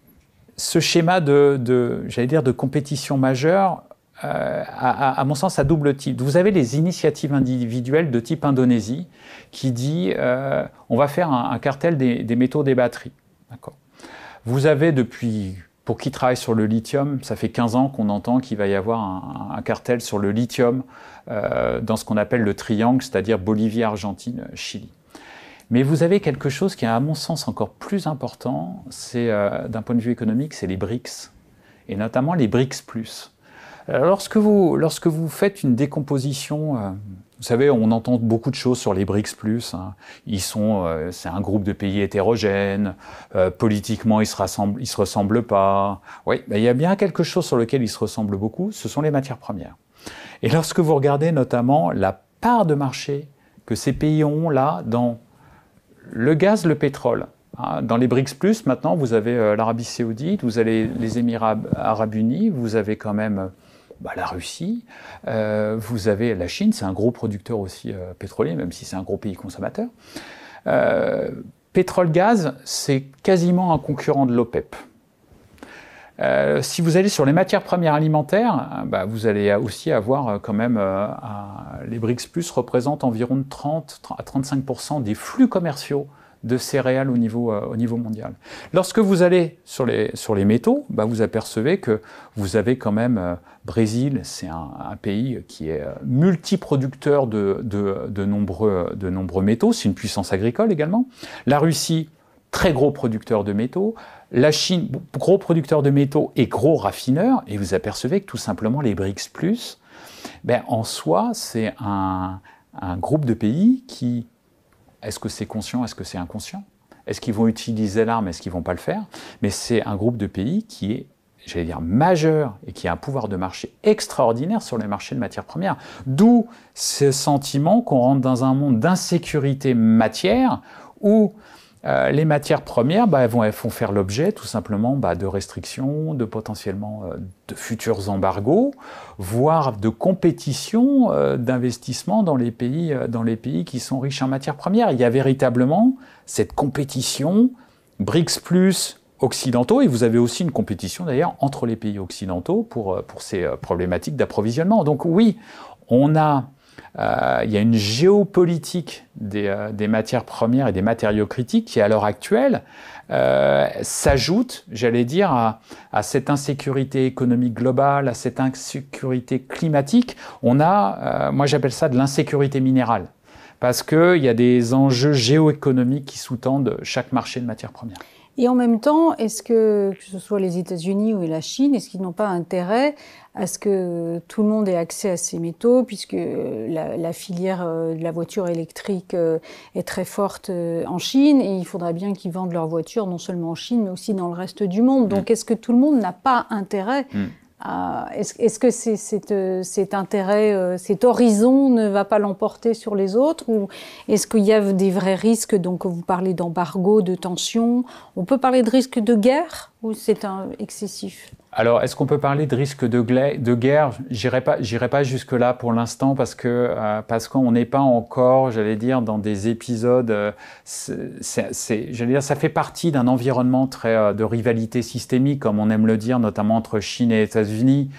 [SPEAKER 2] ce schéma de, j'allais dire, de compétition majeure, à, mon sens, à double type. Vous avez les initiatives individuelles de type Indonésie qui dit on va faire un, cartel des, métaux des batteries. Vous avez depuis, pour qui travaille sur le lithium, ça fait 15 ans qu'on entend qu'il va y avoir un, cartel sur le lithium dans ce qu'on appelle le triangle, c'est-à-dire Bolivie, Argentine, Chili. Mais vous avez quelque chose qui est à mon sens encore plus important, c'est euh, d'un point de vue économique, c'est les BRICS, et notamment les BRICS ⁇ euh, Lorsque vous, lorsque vous faites une décomposition, euh, vous savez, on entend beaucoup de choses sur les BRICS plus. Hein. Ils sont, c'est un groupe de pays hétérogènes. politiquement, ils se se ressemblent pas. Oui, ben, il y a bien quelque chose sur lequel ils se ressemblent beaucoup. Ce sont les matières premières. Et lorsque vous regardez notamment la part de marché que ces pays ont là dans le gaz, le pétrole. Ah, dans les BRICS Plus, maintenant, vous avez euh, l'Arabie saoudite, vous avez les Émirats arabes unis, vous avez quand même euh, bah, la Russie, euh, vous avez la Chine, c'est un gros producteur aussi pétrolier, même si c'est un gros pays consommateur. pétrole-gaz, c'est quasiment un concurrent de l'OPEP. Euh, si vous allez sur les matières premières alimentaires, bah, vous allez aussi avoir euh, quand même, euh, les BRICS Plus représentent environ 30 à 35% des flux commerciaux de céréales au niveau, au niveau mondial. Lorsque vous allez sur les, sur les métaux, bah, vous apercevez que vous avez quand même, Brésil, c'est un, un, pays qui est multiproducteur de, de, de, nombreux, de nombreux métaux, c'est une puissance agricole également. La Russie, très gros producteur de métaux. La Chine, gros producteur de métaux et gros raffineur, et vous apercevez que tout simplement les BRICS Plus, ben, en soi, c'est un, groupe de pays qui, est-ce que c'est conscient, est-ce que c'est inconscient Est-ce qu'ils vont utiliser l'arme, est-ce qu'ils vont pas le faire Mais c'est un groupe de pays qui est j'allais dire majeur et qui a un pouvoir de marché extraordinaire sur les marchés de matières premières. D'où ce sentiment qu'on rentre dans un monde d'insécurité matière où euh, les matières premières, bah, elles, vont, elles vont faire l'objet tout simplement bah, de restrictions, de potentiellement euh, de futurs embargos, voire de compétition euh, d'investissement dans les pays, dans les pays qui sont riches en matières premières. Il y a véritablement cette compétition BRICS plus occidentaux et vous avez aussi une compétition d'ailleurs entre les pays occidentaux pour, pour ces problématiques d'approvisionnement. Donc oui, on a euh, il y a une géopolitique euh, des, matières premières et des matériaux critiques qui, à l'heure actuelle, euh, s'ajoute, j'allais dire, à, cette insécurité économique globale, à cette insécurité climatique. On a, moi j'appelle ça de l'insécurité minérale parce qu'il y a des enjeux géoéconomiques qui sous-tendent chaque marché de matières premières.
[SPEAKER 1] Et en même temps, est-ce que, que ce soit les États-Unis ou la Chine, est-ce qu'ils n'ont pas intérêt à ce que tout le monde ait accès à ces métaux, puisque euh, la, filière euh, de la voiture électrique euh, est très forte en Chine, et il faudrait bien qu'ils vendent leurs voitures non seulement en Chine, mais aussi dans le reste du monde. Mm. Donc, est-ce que tout le monde n'a pas intérêt mm. Euh, est-ce que euh, cet intérêt, euh, cet horizon ne va pas l'emporter sur les autres Ou est-ce qu'il y a des vrais risques Donc, vous parlez d'embargo, de tension. On peut parler de risque de guerre ou c'est excessif
[SPEAKER 2] Alors, est-ce qu'on peut parler de risque de, guerre J'irai pas, jusque là pour l'instant parce que euh, parce qu'on n'est pas encore, j'allais dire, dans des épisodes. Euh, j'allais dire, ça fait partie d'un environnement très euh, de rivalité systémique, comme on aime le dire, notamment entre Chine et États-Unis.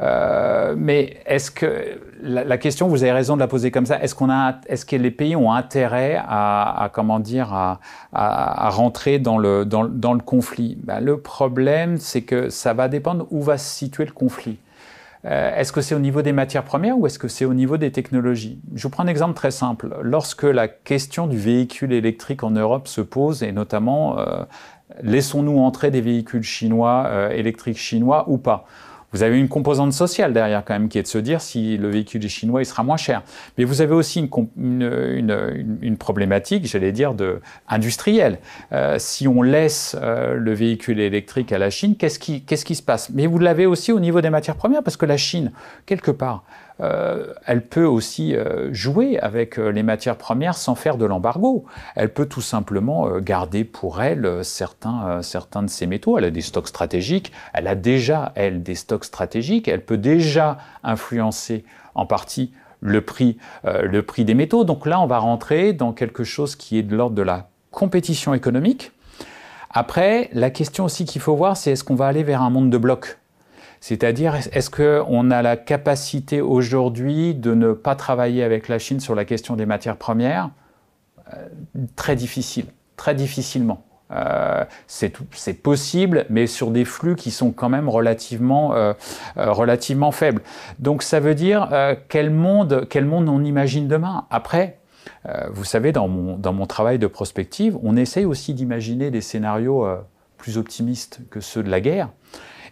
[SPEAKER 2] Euh, mais est-ce que la, question, vous avez raison de la poser comme ça, est-ce qu'on est-ce que les pays ont intérêt à, à comment dire, à, à, à, rentrer dans le dans, dans le conflit ben, Le problème, c'est que ça va dépendre où va se situer le conflit. Euh, est-ce que c'est au niveau des matières premières ou est-ce que c'est au niveau des technologies Je vous prends un exemple très simple. Lorsque la question du véhicule électrique en Europe se pose, et notamment, euh, laissons-nous entrer des véhicules chinois, électriques chinois ou pas vous avez une composante sociale derrière quand même qui est de se dire si le véhicule est chinois, il sera moins cher. Mais vous avez aussi une, une, une, une problématique, j'allais dire, de, industrielle. Euh, si on laisse euh, le véhicule électrique à la Chine, qu'est-ce qui, qu'est-ce qui se passe Mais vous l'avez aussi au niveau des matières premières, parce que la Chine, quelque part, euh, elle peut aussi euh, jouer avec euh, les matières premières sans faire de l'embargo. Elle peut tout simplement garder pour elle certains, de ses métaux. Elle a des stocks stratégiques, elle a déjà, elle, des stocks stratégiques, elle peut déjà influencer en partie le prix, le prix des métaux. Donc là, on va rentrer dans quelque chose qui est de l'ordre de la compétition économique. Après, la question aussi qu'il faut voir, c'est est-ce qu'on va aller vers un monde de blocs c'est-à-dire, est-ce qu'on a la capacité aujourd'hui de ne pas travailler avec la Chine sur la question des matières premières euh, Très difficile, très difficilement. Euh, c'est possible, mais sur des flux qui sont quand même relativement, euh, relativement faibles. Donc ça veut dire quel, monde, quel monde on imagine demain Après, vous savez, dans mon, dans mon travail de prospective, on essaye aussi d'imaginer des scénarios plus optimistes que ceux de la guerre.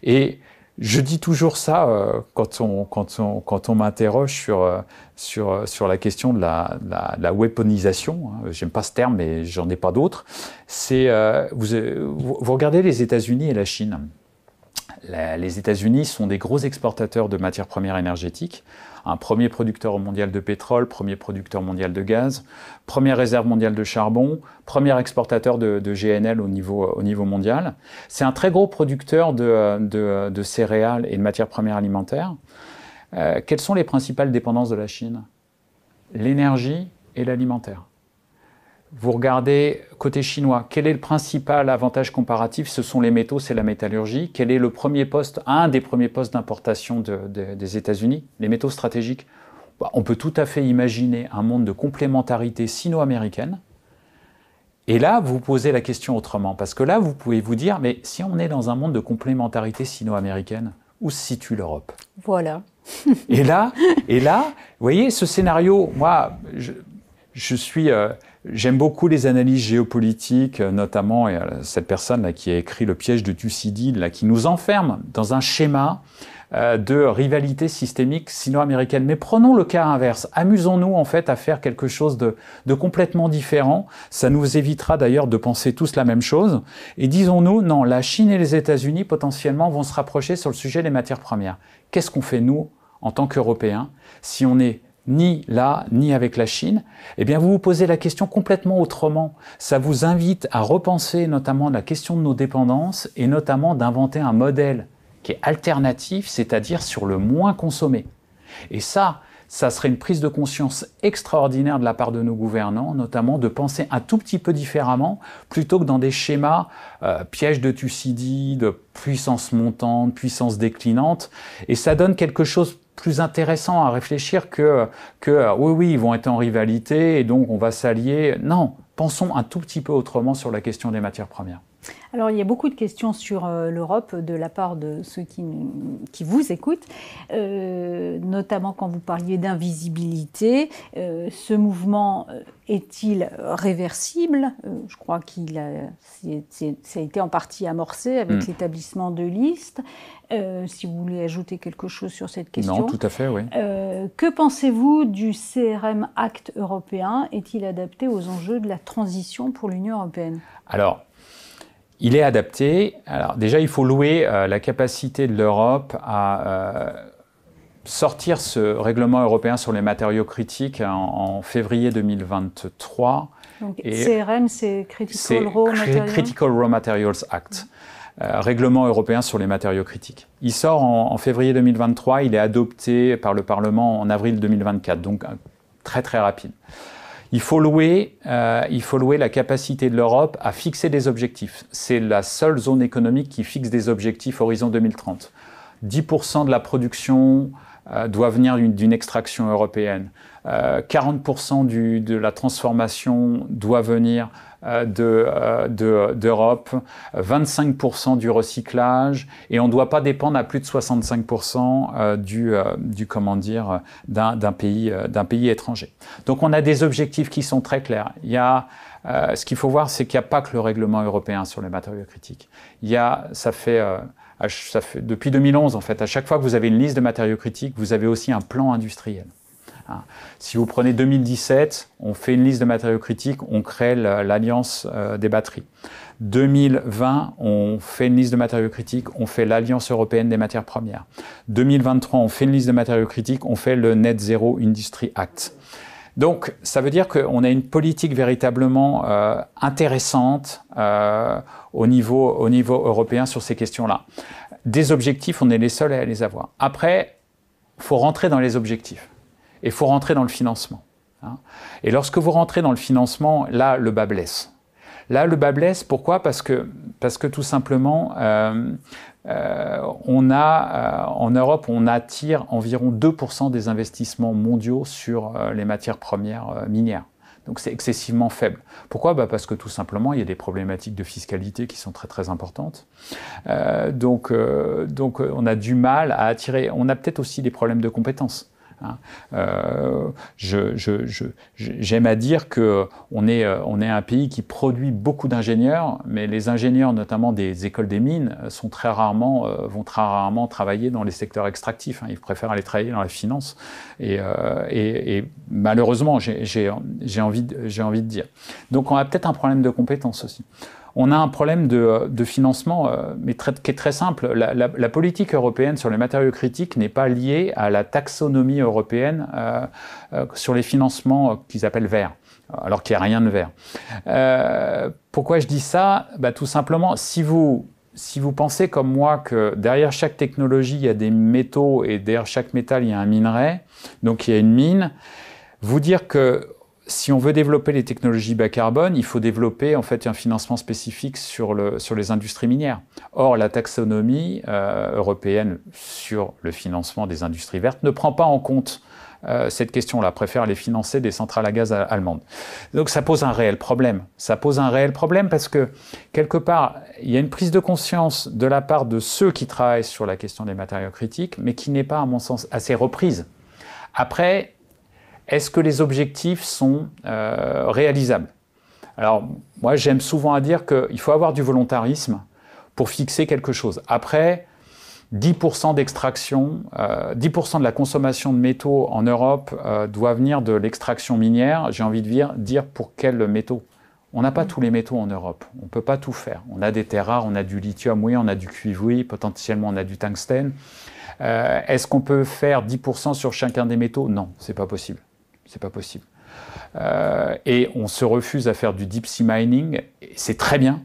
[SPEAKER 2] Et je dis toujours ça euh, quand on, quand on, quand on m'interroge sur, euh, sur, euh, sur la question de la, la, la weaponisation. Hein. J'aime pas ce terme, mais j'en ai pas d'autre. C'est euh, vous, vous regardez les États-Unis et la Chine les États-Unis sont des gros exportateurs de matières premières énergétiques. Un premier producteur mondial de pétrole, premier producteur mondial de gaz, première réserve mondiale de charbon, premier exportateur de, GNL au niveau, mondial. C'est un très gros producteur de, céréales et de matières premières alimentaires. Euh, quelles sont les principales dépendances de la Chine L'énergie et l'alimentaire. Vous regardez côté chinois, quel est le principal avantage comparatif Ce sont les métaux, c'est la métallurgie. Quel est le premier poste, un des premiers postes d'importation des États-Unis Les métaux stratégiques. Bah, on peut tout à fait imaginer un monde de complémentarité sino-américaine. Et là, vous posez la question autrement, parce que là, vous pouvez vous dire, mais si on est dans un monde de complémentarité sino-américaine, où se situe l'Europe Voilà. et là, et là, vous voyez, ce scénario, moi, je, suis... Euh, J'aime beaucoup les analyses géopolitiques, euh, notamment euh, cette personne là, qui a écrit Le piège de Thucydide, là, qui nous enferme dans un schéma euh, de rivalité systémique sino-américaine. Mais prenons le cas inverse. Amusons-nous en fait à faire quelque chose de, de complètement différent. Ça nous évitera d'ailleurs de penser tous la même chose. Et disons-nous, non, la Chine et les États-Unis potentiellement vont se rapprocher sur le sujet des matières premières. Qu'est-ce qu'on fait nous en tant qu'Européens si on est ni là, ni avec la Chine, eh bien vous vous posez la question complètement autrement. Ça vous invite à repenser notamment la question de nos dépendances et notamment d'inventer un modèle qui est alternatif, c'est-à-dire sur le moins consommé. Et ça, ça serait une prise de conscience extraordinaire de la part de nos gouvernants, notamment de penser un tout petit peu différemment, plutôt que dans des schémas euh, pièges de Thucydide, de puissance montante, puissance déclinante. Et ça donne quelque chose plus intéressant à réfléchir que, que euh, oui, oui, ils vont être en rivalité et donc on va s'allier. Non, pensons un tout petit peu autrement sur la question des matières premières.
[SPEAKER 1] Alors, il y a beaucoup de questions sur euh, l'Europe de la part de ceux qui, qui vous écoutent, euh, notamment quand vous parliez d'invisibilité. Euh, ce mouvement est-il réversible Je crois qu'il ça a été en partie amorcé avec hmm. l'établissement de listes. si vous voulez ajouter quelque chose sur cette question. Non, tout à fait, oui. que pensez-vous du CRM Act européen Est-il adapté aux enjeux de la transition pour l'Union européenne
[SPEAKER 2] Alors, il est adapté. Alors déjà, il faut louer euh, la capacité de l'Europe à euh, sortir ce règlement européen sur les matériaux critiques hein, en, février 2023. et
[SPEAKER 1] CRM, c'est Critical Raw
[SPEAKER 2] Materials. Act. Euh, règlement européen sur les matériaux critiques. Il sort en, février 2023, il est adopté par le Parlement en avril 2024, donc très très rapide. Il faut louer, euh, il faut louer la capacité de l'Europe à fixer des objectifs. C'est la seule zone économique qui fixe des objectifs horizon 2030. 10% de la production euh, doit venir d'une extraction européenne. Euh, 40% de la transformation doit venir euh, euh, d'Europe, de, 25% du recyclage, et on ne doit pas dépendre à plus de 65% euh, du, du, comment dire, d'un pays, étranger. Donc on a des objectifs qui sont très clairs. Il y a ce qu'il faut voir, c'est qu'il n'y a pas que le règlement européen sur les matériaux critiques. Il y a, ça ça fait, depuis 2011, en fait, à chaque fois que vous avez une liste de matériaux critiques, vous avez aussi un plan industriel. Hein. Si vous prenez 2017, on fait une liste de matériaux critiques, on crée l'alliance euh, des batteries. 2020, on fait une liste de matériaux critiques, on fait l'Alliance européenne des matières premières. 2023, on fait une liste de matériaux critiques, on fait le Net Zero Industry Act. Donc, ça veut dire qu'on a une politique véritablement euh, intéressante euh, au, niveau, au niveau européen sur ces questions-là. Des objectifs, on est les seuls à les avoir. Après, faut rentrer dans les objectifs. Et il faut rentrer dans le financement. Hein. Et lorsque vous rentrez dans le financement, là, le bas blesse. Là, le bas blesse, pourquoi parce que, parce que tout simplement, euh, euh, on a, euh, en Europe, on attire environ 2% des investissements mondiaux sur les matières premières minières. Donc c'est excessivement faible. Pourquoi bah Parce que tout simplement, il y a des problématiques de fiscalité qui sont très très importantes. donc, donc on a du mal à attirer. On a peut-être aussi des problèmes de compétences. Hein. Euh, j'aime à dire qu'on est, euh, on est un pays qui produit beaucoup d'ingénieurs, mais les ingénieurs, notamment des écoles des mines, euh, sont très rarement, vont très rarement travailler dans les secteurs extractifs. Hein. Ils préfèrent aller travailler dans la finance. Et, malheureusement, j'ai envie, envie de dire. Donc on a peut-être un problème de compétences aussi on a un problème de, financement euh, mais qui est très simple. La, politique européenne sur les matériaux critiques n'est pas liée à la taxonomie européenne euh, euh, sur les financements qu'ils appellent verts alors qu'il n'y a rien de vert. pourquoi je dis ça bah, Tout simplement, si vous, si vous pensez comme moi que derrière chaque technologie, il y a des métaux et derrière chaque métal, il y a un minerai, donc il y a une mine, vous dire que si on veut développer les technologies bas carbone, il faut développer en fait un financement spécifique sur, le, sur les industries minières. Or, la taxonomie euh, européenne sur le financement des industries vertes ne prend pas en compte euh, cette question-là, préfère les financer des centrales à gaz allemandes. Donc ça pose un réel problème. Ça pose un réel problème parce que, quelque part, il y a une prise de conscience de la part de ceux qui travaillent sur la question des matériaux critiques, mais qui n'est pas, à mon sens, assez reprise. Après, est-ce que les objectifs sont euh, réalisables Alors, moi, j'aime souvent à dire qu'il faut avoir du volontarisme pour fixer quelque chose. Après, 10% d'extraction, 10% euh, de la consommation de métaux en Europe euh, doit venir de l'extraction minière. J'ai envie de dire, dire pour quels métaux On n'a pas mm. tous les métaux en Europe. On ne peut pas tout faire. On a des terres rares, on a du lithium, oui, on a du cuivre, oui, potentiellement on a du tungstène. Est-ce qu'on peut faire 10% sur chacun des métaux Non, c'est pas possible c'est pas possible. Euh, et on se refuse à faire du deep sea mining, c'est très bien.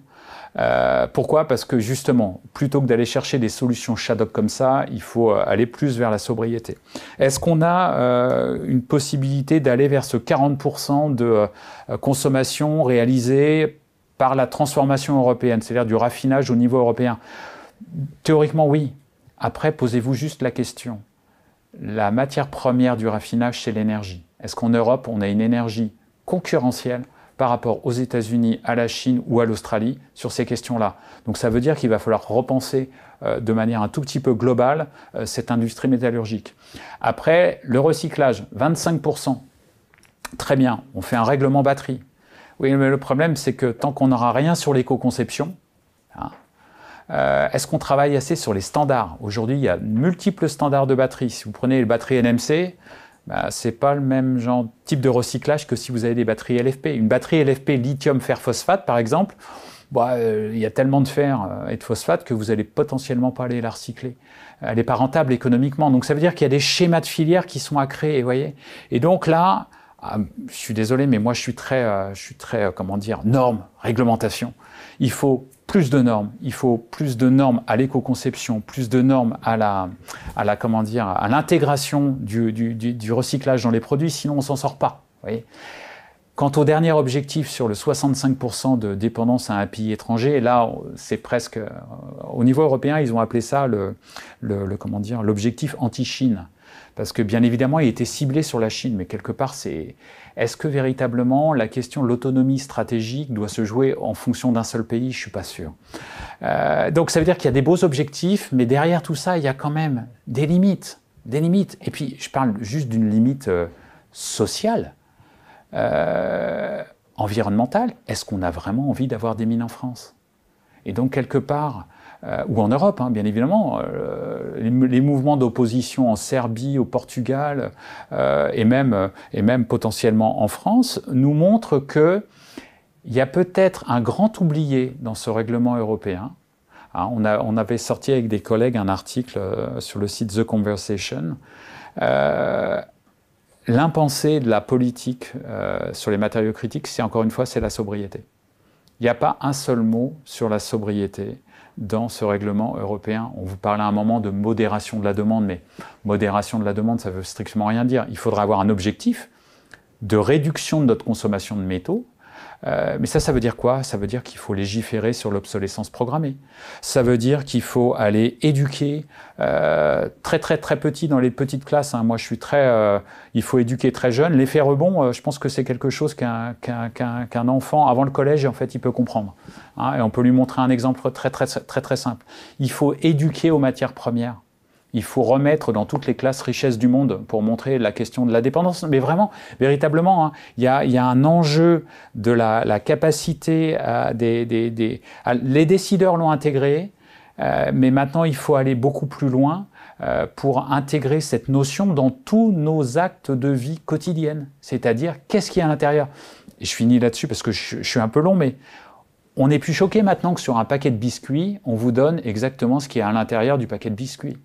[SPEAKER 2] Euh, pourquoi Parce que justement, plutôt que d'aller chercher des solutions shadow comme ça, il faut euh, aller plus vers la sobriété. Est-ce qu'on a une possibilité d'aller vers ce 40% de consommation réalisée par la transformation européenne, c'est-à-dire du raffinage au niveau européen Théoriquement, oui. Après, posez-vous juste la question. La matière première du raffinage, c'est l'énergie. Est-ce qu'en Europe, on a une énergie concurrentielle par rapport aux États-Unis, à la Chine ou à l'Australie sur ces questions-là. Donc ça veut dire qu'il va falloir repenser euh, de manière un tout petit peu globale euh, cette industrie métallurgique. Après, le recyclage, 25%. Très bien, on fait un règlement batterie. Oui, mais le problème, c'est que tant qu'on n'aura rien sur l'éco-conception, hein, euh, est-ce qu'on travaille assez sur les standards Aujourd'hui, il y a multiples standards de batteries. Si vous prenez les batteries NMC, bah, c'est pas le même genre, type de recyclage que si vous avez des batteries LFP. Une batterie LFP lithium-fer-phosphate, par exemple, bah, euh, il y a tellement de fer euh, et de phosphate que vous n'allez potentiellement pas aller la recycler. Elle n'est pas rentable économiquement. Donc ça veut dire qu'il y a des schémas de filières qui sont à créer, vous voyez. Et donc là, ah, je suis désolé, mais moi je suis très, euh, je suis très comment dire, norme, réglementation. Il faut plus de normes. Il faut plus de normes à l'éco-conception, plus de normes à la, à la comment dire, à l'intégration du, recyclage dans les produits, sinon on s'en sort pas. Quant au dernier objectif sur le 65% de dépendance à un pays étranger, là, c'est presque, euh, au niveau européen, ils ont appelé ça comment dire, l'objectif anti-Chine. Parce que bien évidemment, il était ciblé sur la Chine, mais quelque part, c'est est-ce que véritablement la question de l'autonomie stratégique doit se jouer en fonction d'un seul pays Je ne suis pas sûr. Euh, donc ça veut dire qu'il y a des beaux objectifs, mais derrière tout ça, il y a quand même des limites, des limites. Et puis, je parle juste d'une limite euh, sociale. Euh, environnementale, est-ce qu'on a vraiment envie d'avoir des mines en France Et donc, quelque part, euh, ou en Europe, hein, bien évidemment. Euh, les, mouvements d'opposition en Serbie, au Portugal, euh, et, même, et même potentiellement en France, nous montrent qu'il il y a peut-être un grand oublié dans ce règlement européen. Hein, on, on, avait sorti avec des collègues un article sur le site The Conversation. L'impensé de la politique sur les matériaux critiques, c'est encore une fois, c'est la sobriété. Il n'y a pas un seul mot sur la sobriété dans ce règlement européen. On vous parlait à un moment de modération de la demande, mais modération de la demande, ça veut strictement rien dire. Il faudra avoir un objectif de réduction de notre consommation de métaux euh, mais ça, ça veut dire quoi Ça veut dire qu'il faut légiférer sur l'obsolescence programmée. Ça veut dire qu'il faut aller éduquer euh, très très très petit dans les petites classes. Hein. Moi, je suis très. Euh, il faut éduquer très jeune. L'effet rebond, euh, je pense que c'est quelque chose qu'un qu'un qu'un enfant avant le collège, en fait, il peut comprendre. Hein. Et on peut lui montrer un exemple très très très très simple. Il faut éduquer aux matières premières il faut remettre dans toutes les classes richesses du monde pour montrer la question de la dépendance. Mais vraiment, véritablement, hein, il y, a, un enjeu de la, capacité euh, à des... les décideurs l'ont intégré, euh, mais maintenant il faut aller beaucoup plus loin euh, pour intégrer cette notion dans tous nos actes de vie quotidienne. C'est-à-dire, qu'est-ce qu'il y a à l'intérieur je finis là-dessus parce que je, suis un peu long, mais on n'est plus choqué maintenant que sur un paquet de biscuits, on vous donne exactement ce qui est à l'intérieur du paquet de biscuits.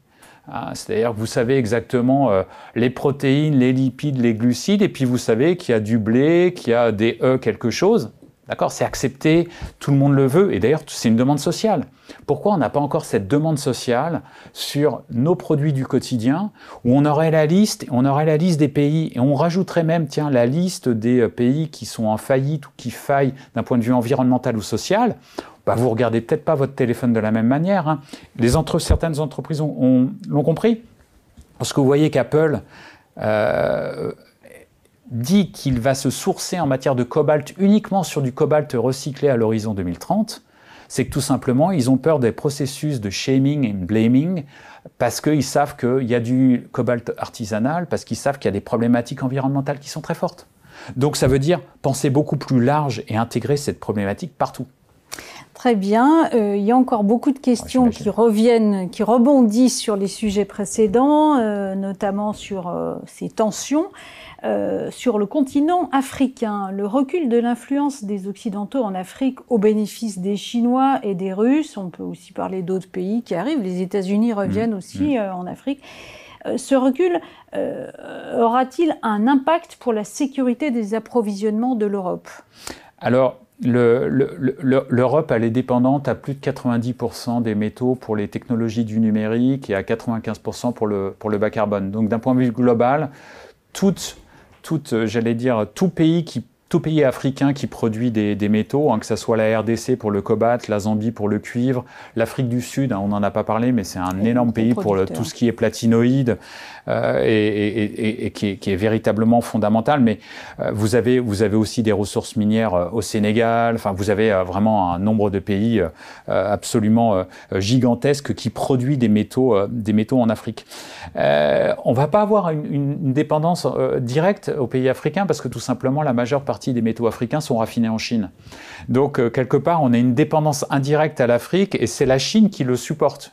[SPEAKER 2] Ah, c'est-à-dire que vous savez exactement euh, les protéines, les lipides, les glucides, et puis vous savez qu'il y a du blé, qu'il y a des E quelque chose. D'accord C'est accepté, tout le monde le veut, et d'ailleurs c'est une demande sociale. Pourquoi on n'a pas encore cette demande sociale sur nos produits du quotidien, où on aurait la liste, on aurait la liste des pays, et on rajouterait même, tiens, la liste des euh, pays qui sont en faillite ou qui faillent d'un point de vue environnemental ou social, vous bah, vous regardez peut-être pas votre téléphone de la même manière. Hein. Les entre certaines entreprises l'ont compris. Parce que vous voyez qu'Apple euh, dit qu'il va se sourcer en matière de cobalt uniquement sur du cobalt recyclé à l'horizon 2030, c'est que tout simplement, ils ont peur des processus de shaming et blaming parce qu'ils savent qu'il y a du cobalt artisanal, parce qu'ils savent qu'il y a des problématiques environnementales qui sont très fortes. Donc ça veut dire penser beaucoup plus large et intégrer cette problématique partout.
[SPEAKER 1] Très bien. Euh, il y a encore beaucoup de questions qui reviennent, qui rebondissent sur les sujets précédents, euh, notamment sur euh, ces tensions. sur le continent africain, le recul de l'influence des Occidentaux en Afrique au bénéfice des Chinois et des Russes, on peut aussi parler d'autres pays qui arrivent, les États-Unis reviennent mmh, aussi mmh. en Afrique. Ce recul aura-t-il un impact pour la sécurité des approvisionnements de l'Europe
[SPEAKER 2] alors, l'Europe, elle est dépendante à plus de 90% des métaux pour les technologies du numérique et à 95% pour le, pour le bas carbone. Donc, d'un point de vue global, toutes j'allais dire, tout pays qui tout pays africain qui produit des, des métaux, hein, que ce soit la RDC pour le cobalt, la Zambie pour le cuivre, l'Afrique du Sud, hein, on n'en a pas parlé, mais c'est un énorme pays pour tout ce qui est platinoïde euh, et, et, et qui, est, qui, est, véritablement fondamental. Mais euh, vous, avez, vous avez aussi des ressources minières euh, au Sénégal, enfin, vous avez euh, vraiment un nombre de pays absolument gigantesques qui produit des métaux, des métaux en Afrique. on ne va pas avoir une, une dépendance directe aux pays africains parce que tout simplement la majeure partie des métaux africains sont raffinés en Chine. Donc, euh, quelque part, on a une dépendance indirecte à l'Afrique et c'est la Chine qui le supporte.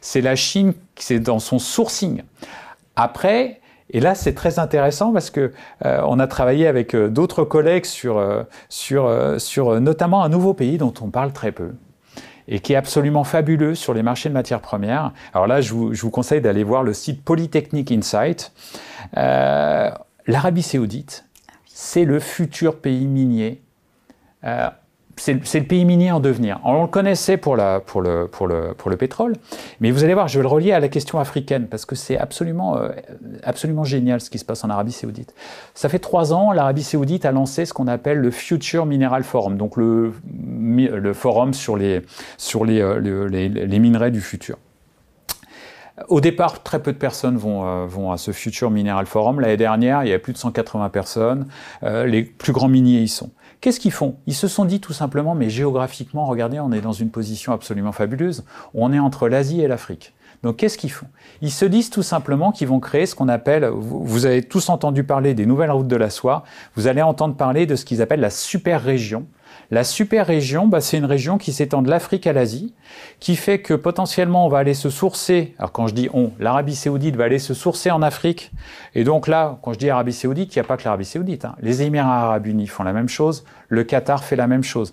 [SPEAKER 2] C'est la Chine, qui est dans son sourcing. Après, et là, c'est très intéressant parce que euh, on a travaillé avec euh, d'autres collègues sur, sur, sur notamment un nouveau pays dont on parle très peu et qui est absolument fabuleux sur les marchés de matières premières. Alors là, je vous, je vous conseille d'aller voir le site polytechnique Insight. L'Arabie saoudite c'est le futur pays minier. Euh, c'est le pays minier en devenir. On le connaissait pour, le, pétrole, mais vous allez voir, je vais le relier à la question africaine, parce que c'est euh, absolument, génial ce qui se passe en Arabie saoudite. Ça fait trois ans, l'Arabie saoudite a lancé ce qu'on appelle le Future Mineral Forum, donc le, forum sur euh, les minerais du futur. Au départ, très peu de personnes vont, euh, vont à ce futur Mineral Forum. L'année dernière, il y a plus de 180 personnes. Euh, les plus grands miniers y sont. Qu'est-ce qu'ils font Ils se sont dit tout simplement, mais géographiquement, regardez, on est dans une position absolument fabuleuse. On est entre l'Asie et l'Afrique. Donc qu'est-ce qu'ils font Ils se disent tout simplement qu'ils vont créer ce qu'on appelle, vous avez tous entendu parler des nouvelles routes de la soie, vous allez entendre parler de ce qu'ils appellent la super région. La super région, bah, c'est une région qui s'étend de l'Afrique à l'Asie, qui fait que potentiellement on va aller se sourcer, alors quand je dis on, l'Arabie saoudite va aller se sourcer en Afrique, et donc là, quand je dis Arabie saoudite, il n'y a pas que l'Arabie saoudite, hein. les Émirats arabes unis font la même chose, le Qatar fait la même chose.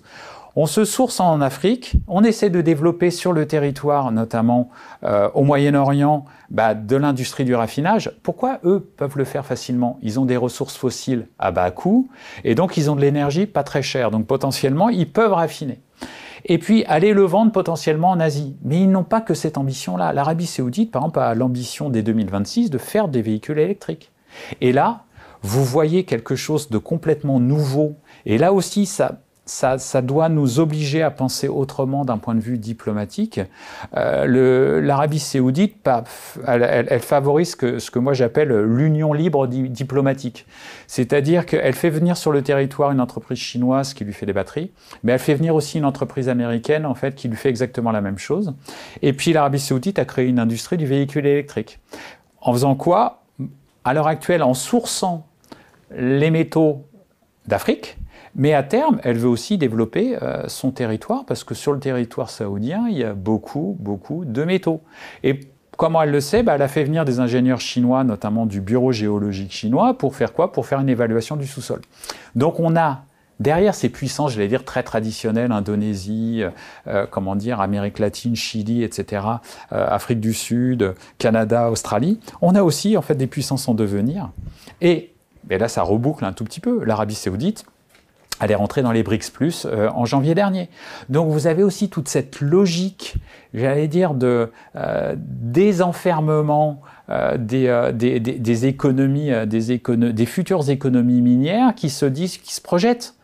[SPEAKER 2] On se source en Afrique, on essaie de développer sur le territoire, notamment euh, au Moyen-Orient, bah, de l'industrie du raffinage. Pourquoi eux peuvent le faire facilement Ils ont des ressources fossiles à bas coût, et donc ils ont de l'énergie pas très chère, donc potentiellement ils peuvent raffiner. Et puis aller le vendre potentiellement en Asie. Mais ils n'ont pas que cette ambition-là. L'Arabie saoudite, par exemple, a l'ambition dès 2026 de faire des véhicules électriques. Et là, vous voyez quelque chose de complètement nouveau. Et là aussi, ça ça, ça, doit nous obliger à penser autrement d'un point de vue diplomatique. Euh, L'Arabie saoudite, elle, elle, elle favorise ce que, moi j'appelle l'union libre diplomatique. C'est-à-dire qu'elle fait venir sur le territoire une entreprise chinoise qui lui fait des batteries, mais elle fait venir aussi une entreprise américaine en fait qui lui fait exactement la même chose. Et puis l'Arabie saoudite a créé une industrie du véhicule électrique. En faisant quoi À l'heure actuelle, en sourçant les métaux d'Afrique, mais à terme, elle veut aussi développer euh, son territoire parce que sur le territoire saoudien, il y a beaucoup, beaucoup de métaux. Et comment elle le sait bah, Elle a fait venir des ingénieurs chinois, notamment du bureau géologique chinois, pour faire quoi Pour faire une évaluation du sous-sol. Donc on a derrière ces puissances, je vais dire très traditionnelles, Indonésie, euh, euh, comment dire, Amérique latine, Chili, etc., Afrique du Sud, Canada, Australie, on a aussi en fait des puissances en devenir. et ben là, ça reboucle un tout petit peu. L'Arabie saoudite, elle est rentrée dans les BRICS Plus euh, en janvier dernier. Donc vous avez aussi toute cette logique, j'allais dire, de euh, désenfermement euh, des, des, économies, des, des futures économies minières qui se disent, qui se projettent.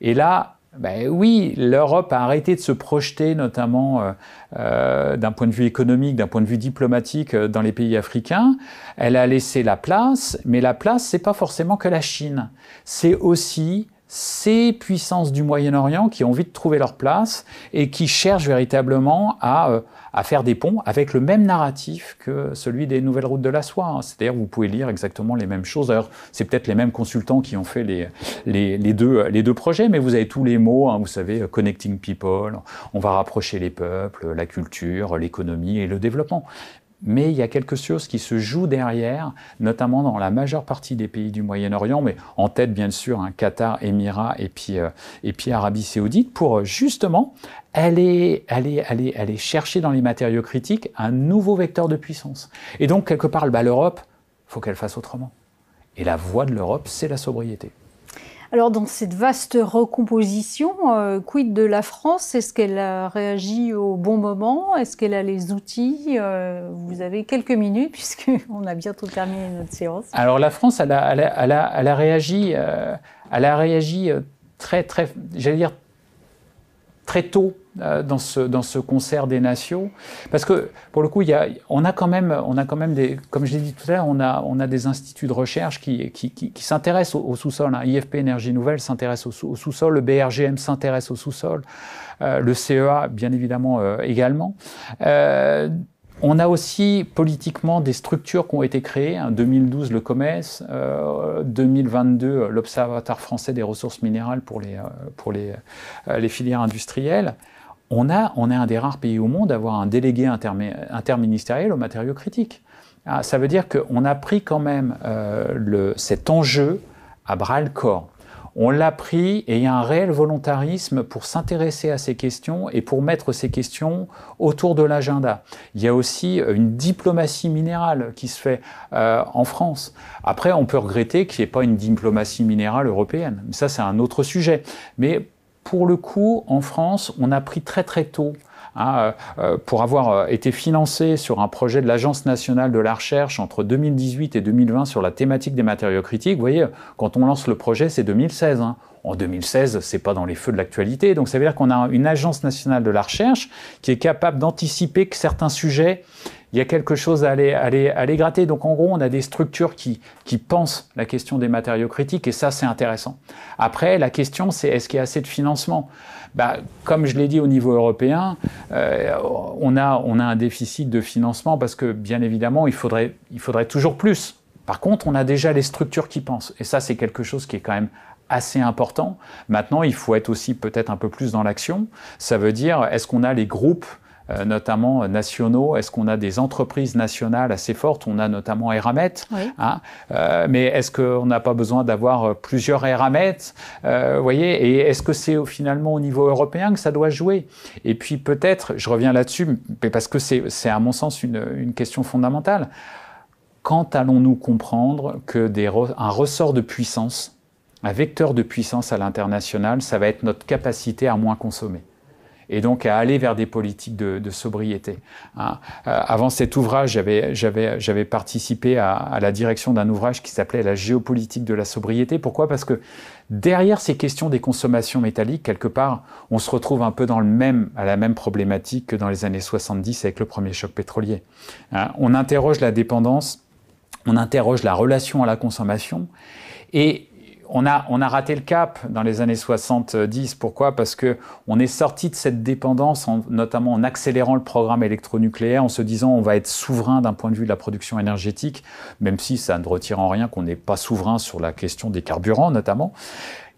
[SPEAKER 2] Et là, ben oui, l'Europe a arrêté de se projeter, notamment euh, d'un point de vue économique, d'un point de vue diplomatique, dans les pays africains. Elle a laissé la place, mais la place, c'est pas forcément que la Chine. C'est aussi ces puissances du Moyen-Orient qui ont envie de trouver leur place et qui cherchent véritablement à, euh, faire des ponts avec le même narratif que celui des nouvelles routes de la soie. Hein. C'est-à-dire vous pouvez lire exactement les mêmes choses. D'ailleurs, c'est peut-être les mêmes consultants qui ont fait les, deux, projets, mais vous avez tous les mots, hein. vous savez, euh, connecting people, on va rapprocher les peuples, la culture, l'économie et le développement mais il y a quelque chose qui se joue derrière, notamment dans la majeure partie des pays du Moyen-Orient, mais en tête bien sûr un hein, Qatar, Émirats et puis, euh, et puis Arabie saoudite, pour euh, justement aller, chercher dans les matériaux critiques un nouveau vecteur de puissance. Et donc quelque part, bah, l'Europe, faut qu'elle fasse autrement. Et la voie de l'Europe, c'est la sobriété.
[SPEAKER 1] Alors dans cette vaste recomposition, euh, quid de la France Est-ce qu'elle a réagi au bon moment Est-ce qu'elle a les outils euh, Vous avez quelques minutes puisqu'on a bientôt terminé notre séance. Alors
[SPEAKER 2] la France, elle a, réagi, elle a réagi euh, très, très, j'allais dire très tôt euh, dans ce, dans ce concert des nations. Parce que, pour le coup, il y a, on, a quand même, on a quand même des. Comme je l'ai dit tout à l'heure, on a, on a des instituts de recherche qui, qui, qui, s'intéressent au, sous-sol. Hein. IFP Énergie Nouvelle s'intéresse au, sous-sol, le BRGM s'intéresse au sous-sol, euh, le CEA, bien évidemment, euh, également. Euh, on a aussi politiquement des structures qui ont été créées. En hein, 2012, le COMES, 2022, euh, l'Observatoire français des ressources minérales pour euh, euh, les, filières industrielles. On, a, on est un des rares pays au monde à avoir un délégué interministériel aux matériaux critiques. Ah, ça veut dire qu'on a pris quand même cet enjeu à bras le corps on l'a pris et il y a un réel volontarisme pour s'intéresser à ces questions et pour mettre ces questions autour de l'agenda. Il y a aussi euh, une diplomatie minérale qui se fait euh, en France. Après, on peut regretter qu'il n'y ait pas une diplomatie minérale européenne. ça, c'est un autre sujet. Mais pour le coup, en France, on a pris très très tôt Hein, euh, euh, pour avoir euh, été financé sur un projet de l'Agence nationale de la recherche entre 2018 et 2020 sur la thématique des matériaux critiques, vous voyez, quand on lance le projet, c'est 2016. Hein. En 2016, c'est pas dans les feux de l'actualité. Donc ça veut dire qu'on a une agence nationale de la recherche qui est capable d'anticiper que certains sujets, il y a quelque chose à aller, aller, à gratter. Donc en gros, on a des structures qui pensent la question des matériaux critiques et ça, c'est intéressant. Après, la question, c'est est-ce qu'il y a assez de financement bah, Comme je l'ai dit au niveau européen, euh, on, a, on a un déficit de financement parce que, bien évidemment, il faudrait, il faudrait toujours plus. Par contre, on a déjà les structures qui pensent. Et ça, c'est quelque chose qui est quand même assez important. Maintenant, il faut être aussi peut-être un peu plus dans l'action. Ça veut dire, est-ce qu'on a les groupes euh, notamment euh, nationaux. Est-ce qu'on a des entreprises nationales assez fortes On a notamment Eramet. Hein. Euh, mais est-ce qu'on n'a pas besoin d'avoir plusieurs Eramet Vous voyez Et est-ce que c'est finalement au niveau européen que ça doit jouer Et puis peut-être, je reviens là-dessus, parce que c'est à mon sens une, question fondamentale. Quand allons-nous comprendre que un ressort de puissance un vecteur de puissance à l'international, ça va être notre capacité à moins consommer et donc à aller vers des politiques de, sobriété. Hein. Euh, avant cet ouvrage, j'avais participé à, la direction d'un ouvrage qui s'appelait La géopolitique de la sobriété. Pourquoi Parce que derrière ces questions des consommations métalliques, quelque part, on se retrouve un peu dans le même, à la même problématique que dans les années 70 avec le premier choc pétrolier. Hein. On interroge la dépendance, on interroge la relation à la consommation. Et on a, on a raté le cap dans les années 70. Pourquoi Parce que on est sorti de cette dépendance, notamment en accélérant le programme électronucléaire, en se disant on va être souverain d'un point de vue de la production énergétique, même si ça ne retire en rien qu'on n'est pas souverain sur la question des carburants, notamment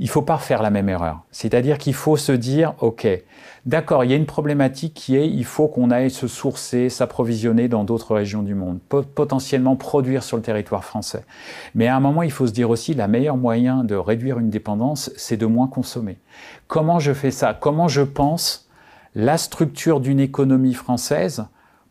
[SPEAKER 2] il faut pas faire la même erreur. C'est-à-dire qu'il faut se dire, OK, d'accord, il y a une problématique qui est, il faut qu'on aille se sourcer, s'approvisionner dans d'autres régions du monde, potentiellement produire sur le territoire français. Mais à un moment, il faut se dire aussi, la meilleure moyen de réduire une dépendance, c'est de moins consommer. Comment je fais ça Comment je pense la structure d'une économie française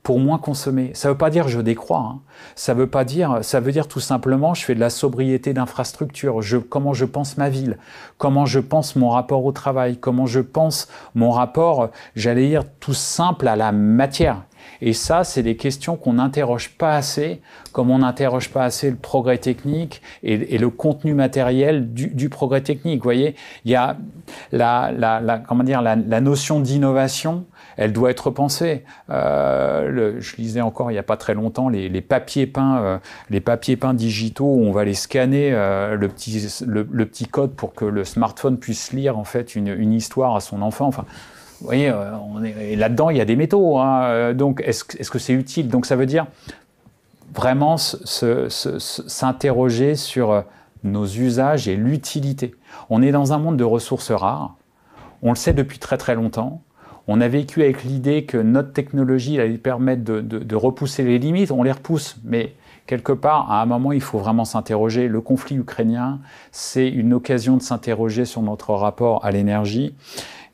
[SPEAKER 2] pour moins consommer. Ça veut pas dire je décrois. Hein. Ça veut pas dire, ça veut dire tout simplement je fais de la sobriété d'infrastructure. comment je pense ma ville, comment je pense mon rapport au travail, comment je pense mon rapport, j'allais dire tout simple à la matière. Et ça, c'est des questions qu'on n'interroge pas assez, comme on n'interroge pas assez le progrès technique et, le contenu matériel du, progrès technique. Vous voyez, il y a la, comment dire, la notion d'innovation elle doit être pensée. Euh, je lisais encore il n'y a pas très longtemps les, papiers peints, euh, les papiers peints digitaux où on va les scanner euh, le petit le, petit code pour que le smartphone puisse lire en fait une, histoire à son enfant. Enfin, vous voyez, là-dedans il y a des métaux. Hein. donc est-ce est-ce que c'est utile Donc ça veut dire vraiment s'interroger sur nos usages et l'utilité. On est dans un monde de ressources rares. On le sait depuis très très longtemps. On a vécu avec l'idée que notre technologie allait permettre de, repousser les limites. On les repousse, mais quelque part, à un moment, il faut vraiment s'interroger. Le conflit ukrainien, c'est une occasion de s'interroger sur notre rapport à l'énergie.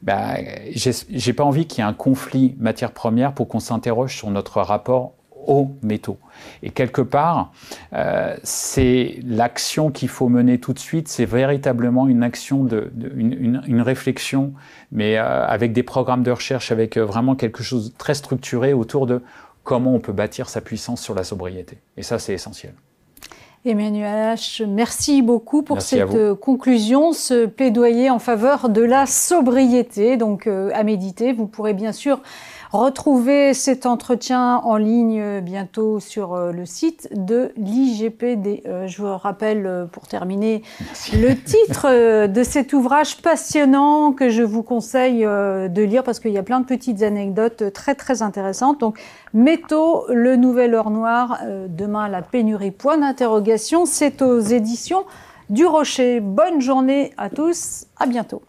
[SPEAKER 2] Bah, Je j'ai pas envie qu'il y ait un conflit matière première pour qu'on s'interroge sur notre rapport aux métaux. Et quelque part, euh, c'est l'action qu'il faut mener tout de suite, c'est véritablement une action, de, une, une, réflexion, mais euh, avec des programmes de recherche, avec euh, vraiment quelque chose de très structuré autour de comment on peut bâtir sa puissance sur la sobriété. Et ça, c'est essentiel.
[SPEAKER 1] Emmanuel H., merci beaucoup pour cette conclusion, ce plaidoyer en faveur de la sobriété. Donc, à méditer, vous pourrez bien sûr Retrouvez cet entretien en ligne euh, bientôt sur euh, le site de l'IGPD. E. Je vous rappelle euh, pour terminer le titre de cet ouvrage passionnant que je vous conseille de lire parce qu'il y a plein de petites anecdotes très très intéressantes. Donc, Métaux, le nouvel or noir, demain la pénurie, point d'interrogation. C'est aux éditions du Rocher. Bonne journée à tous, à bientôt.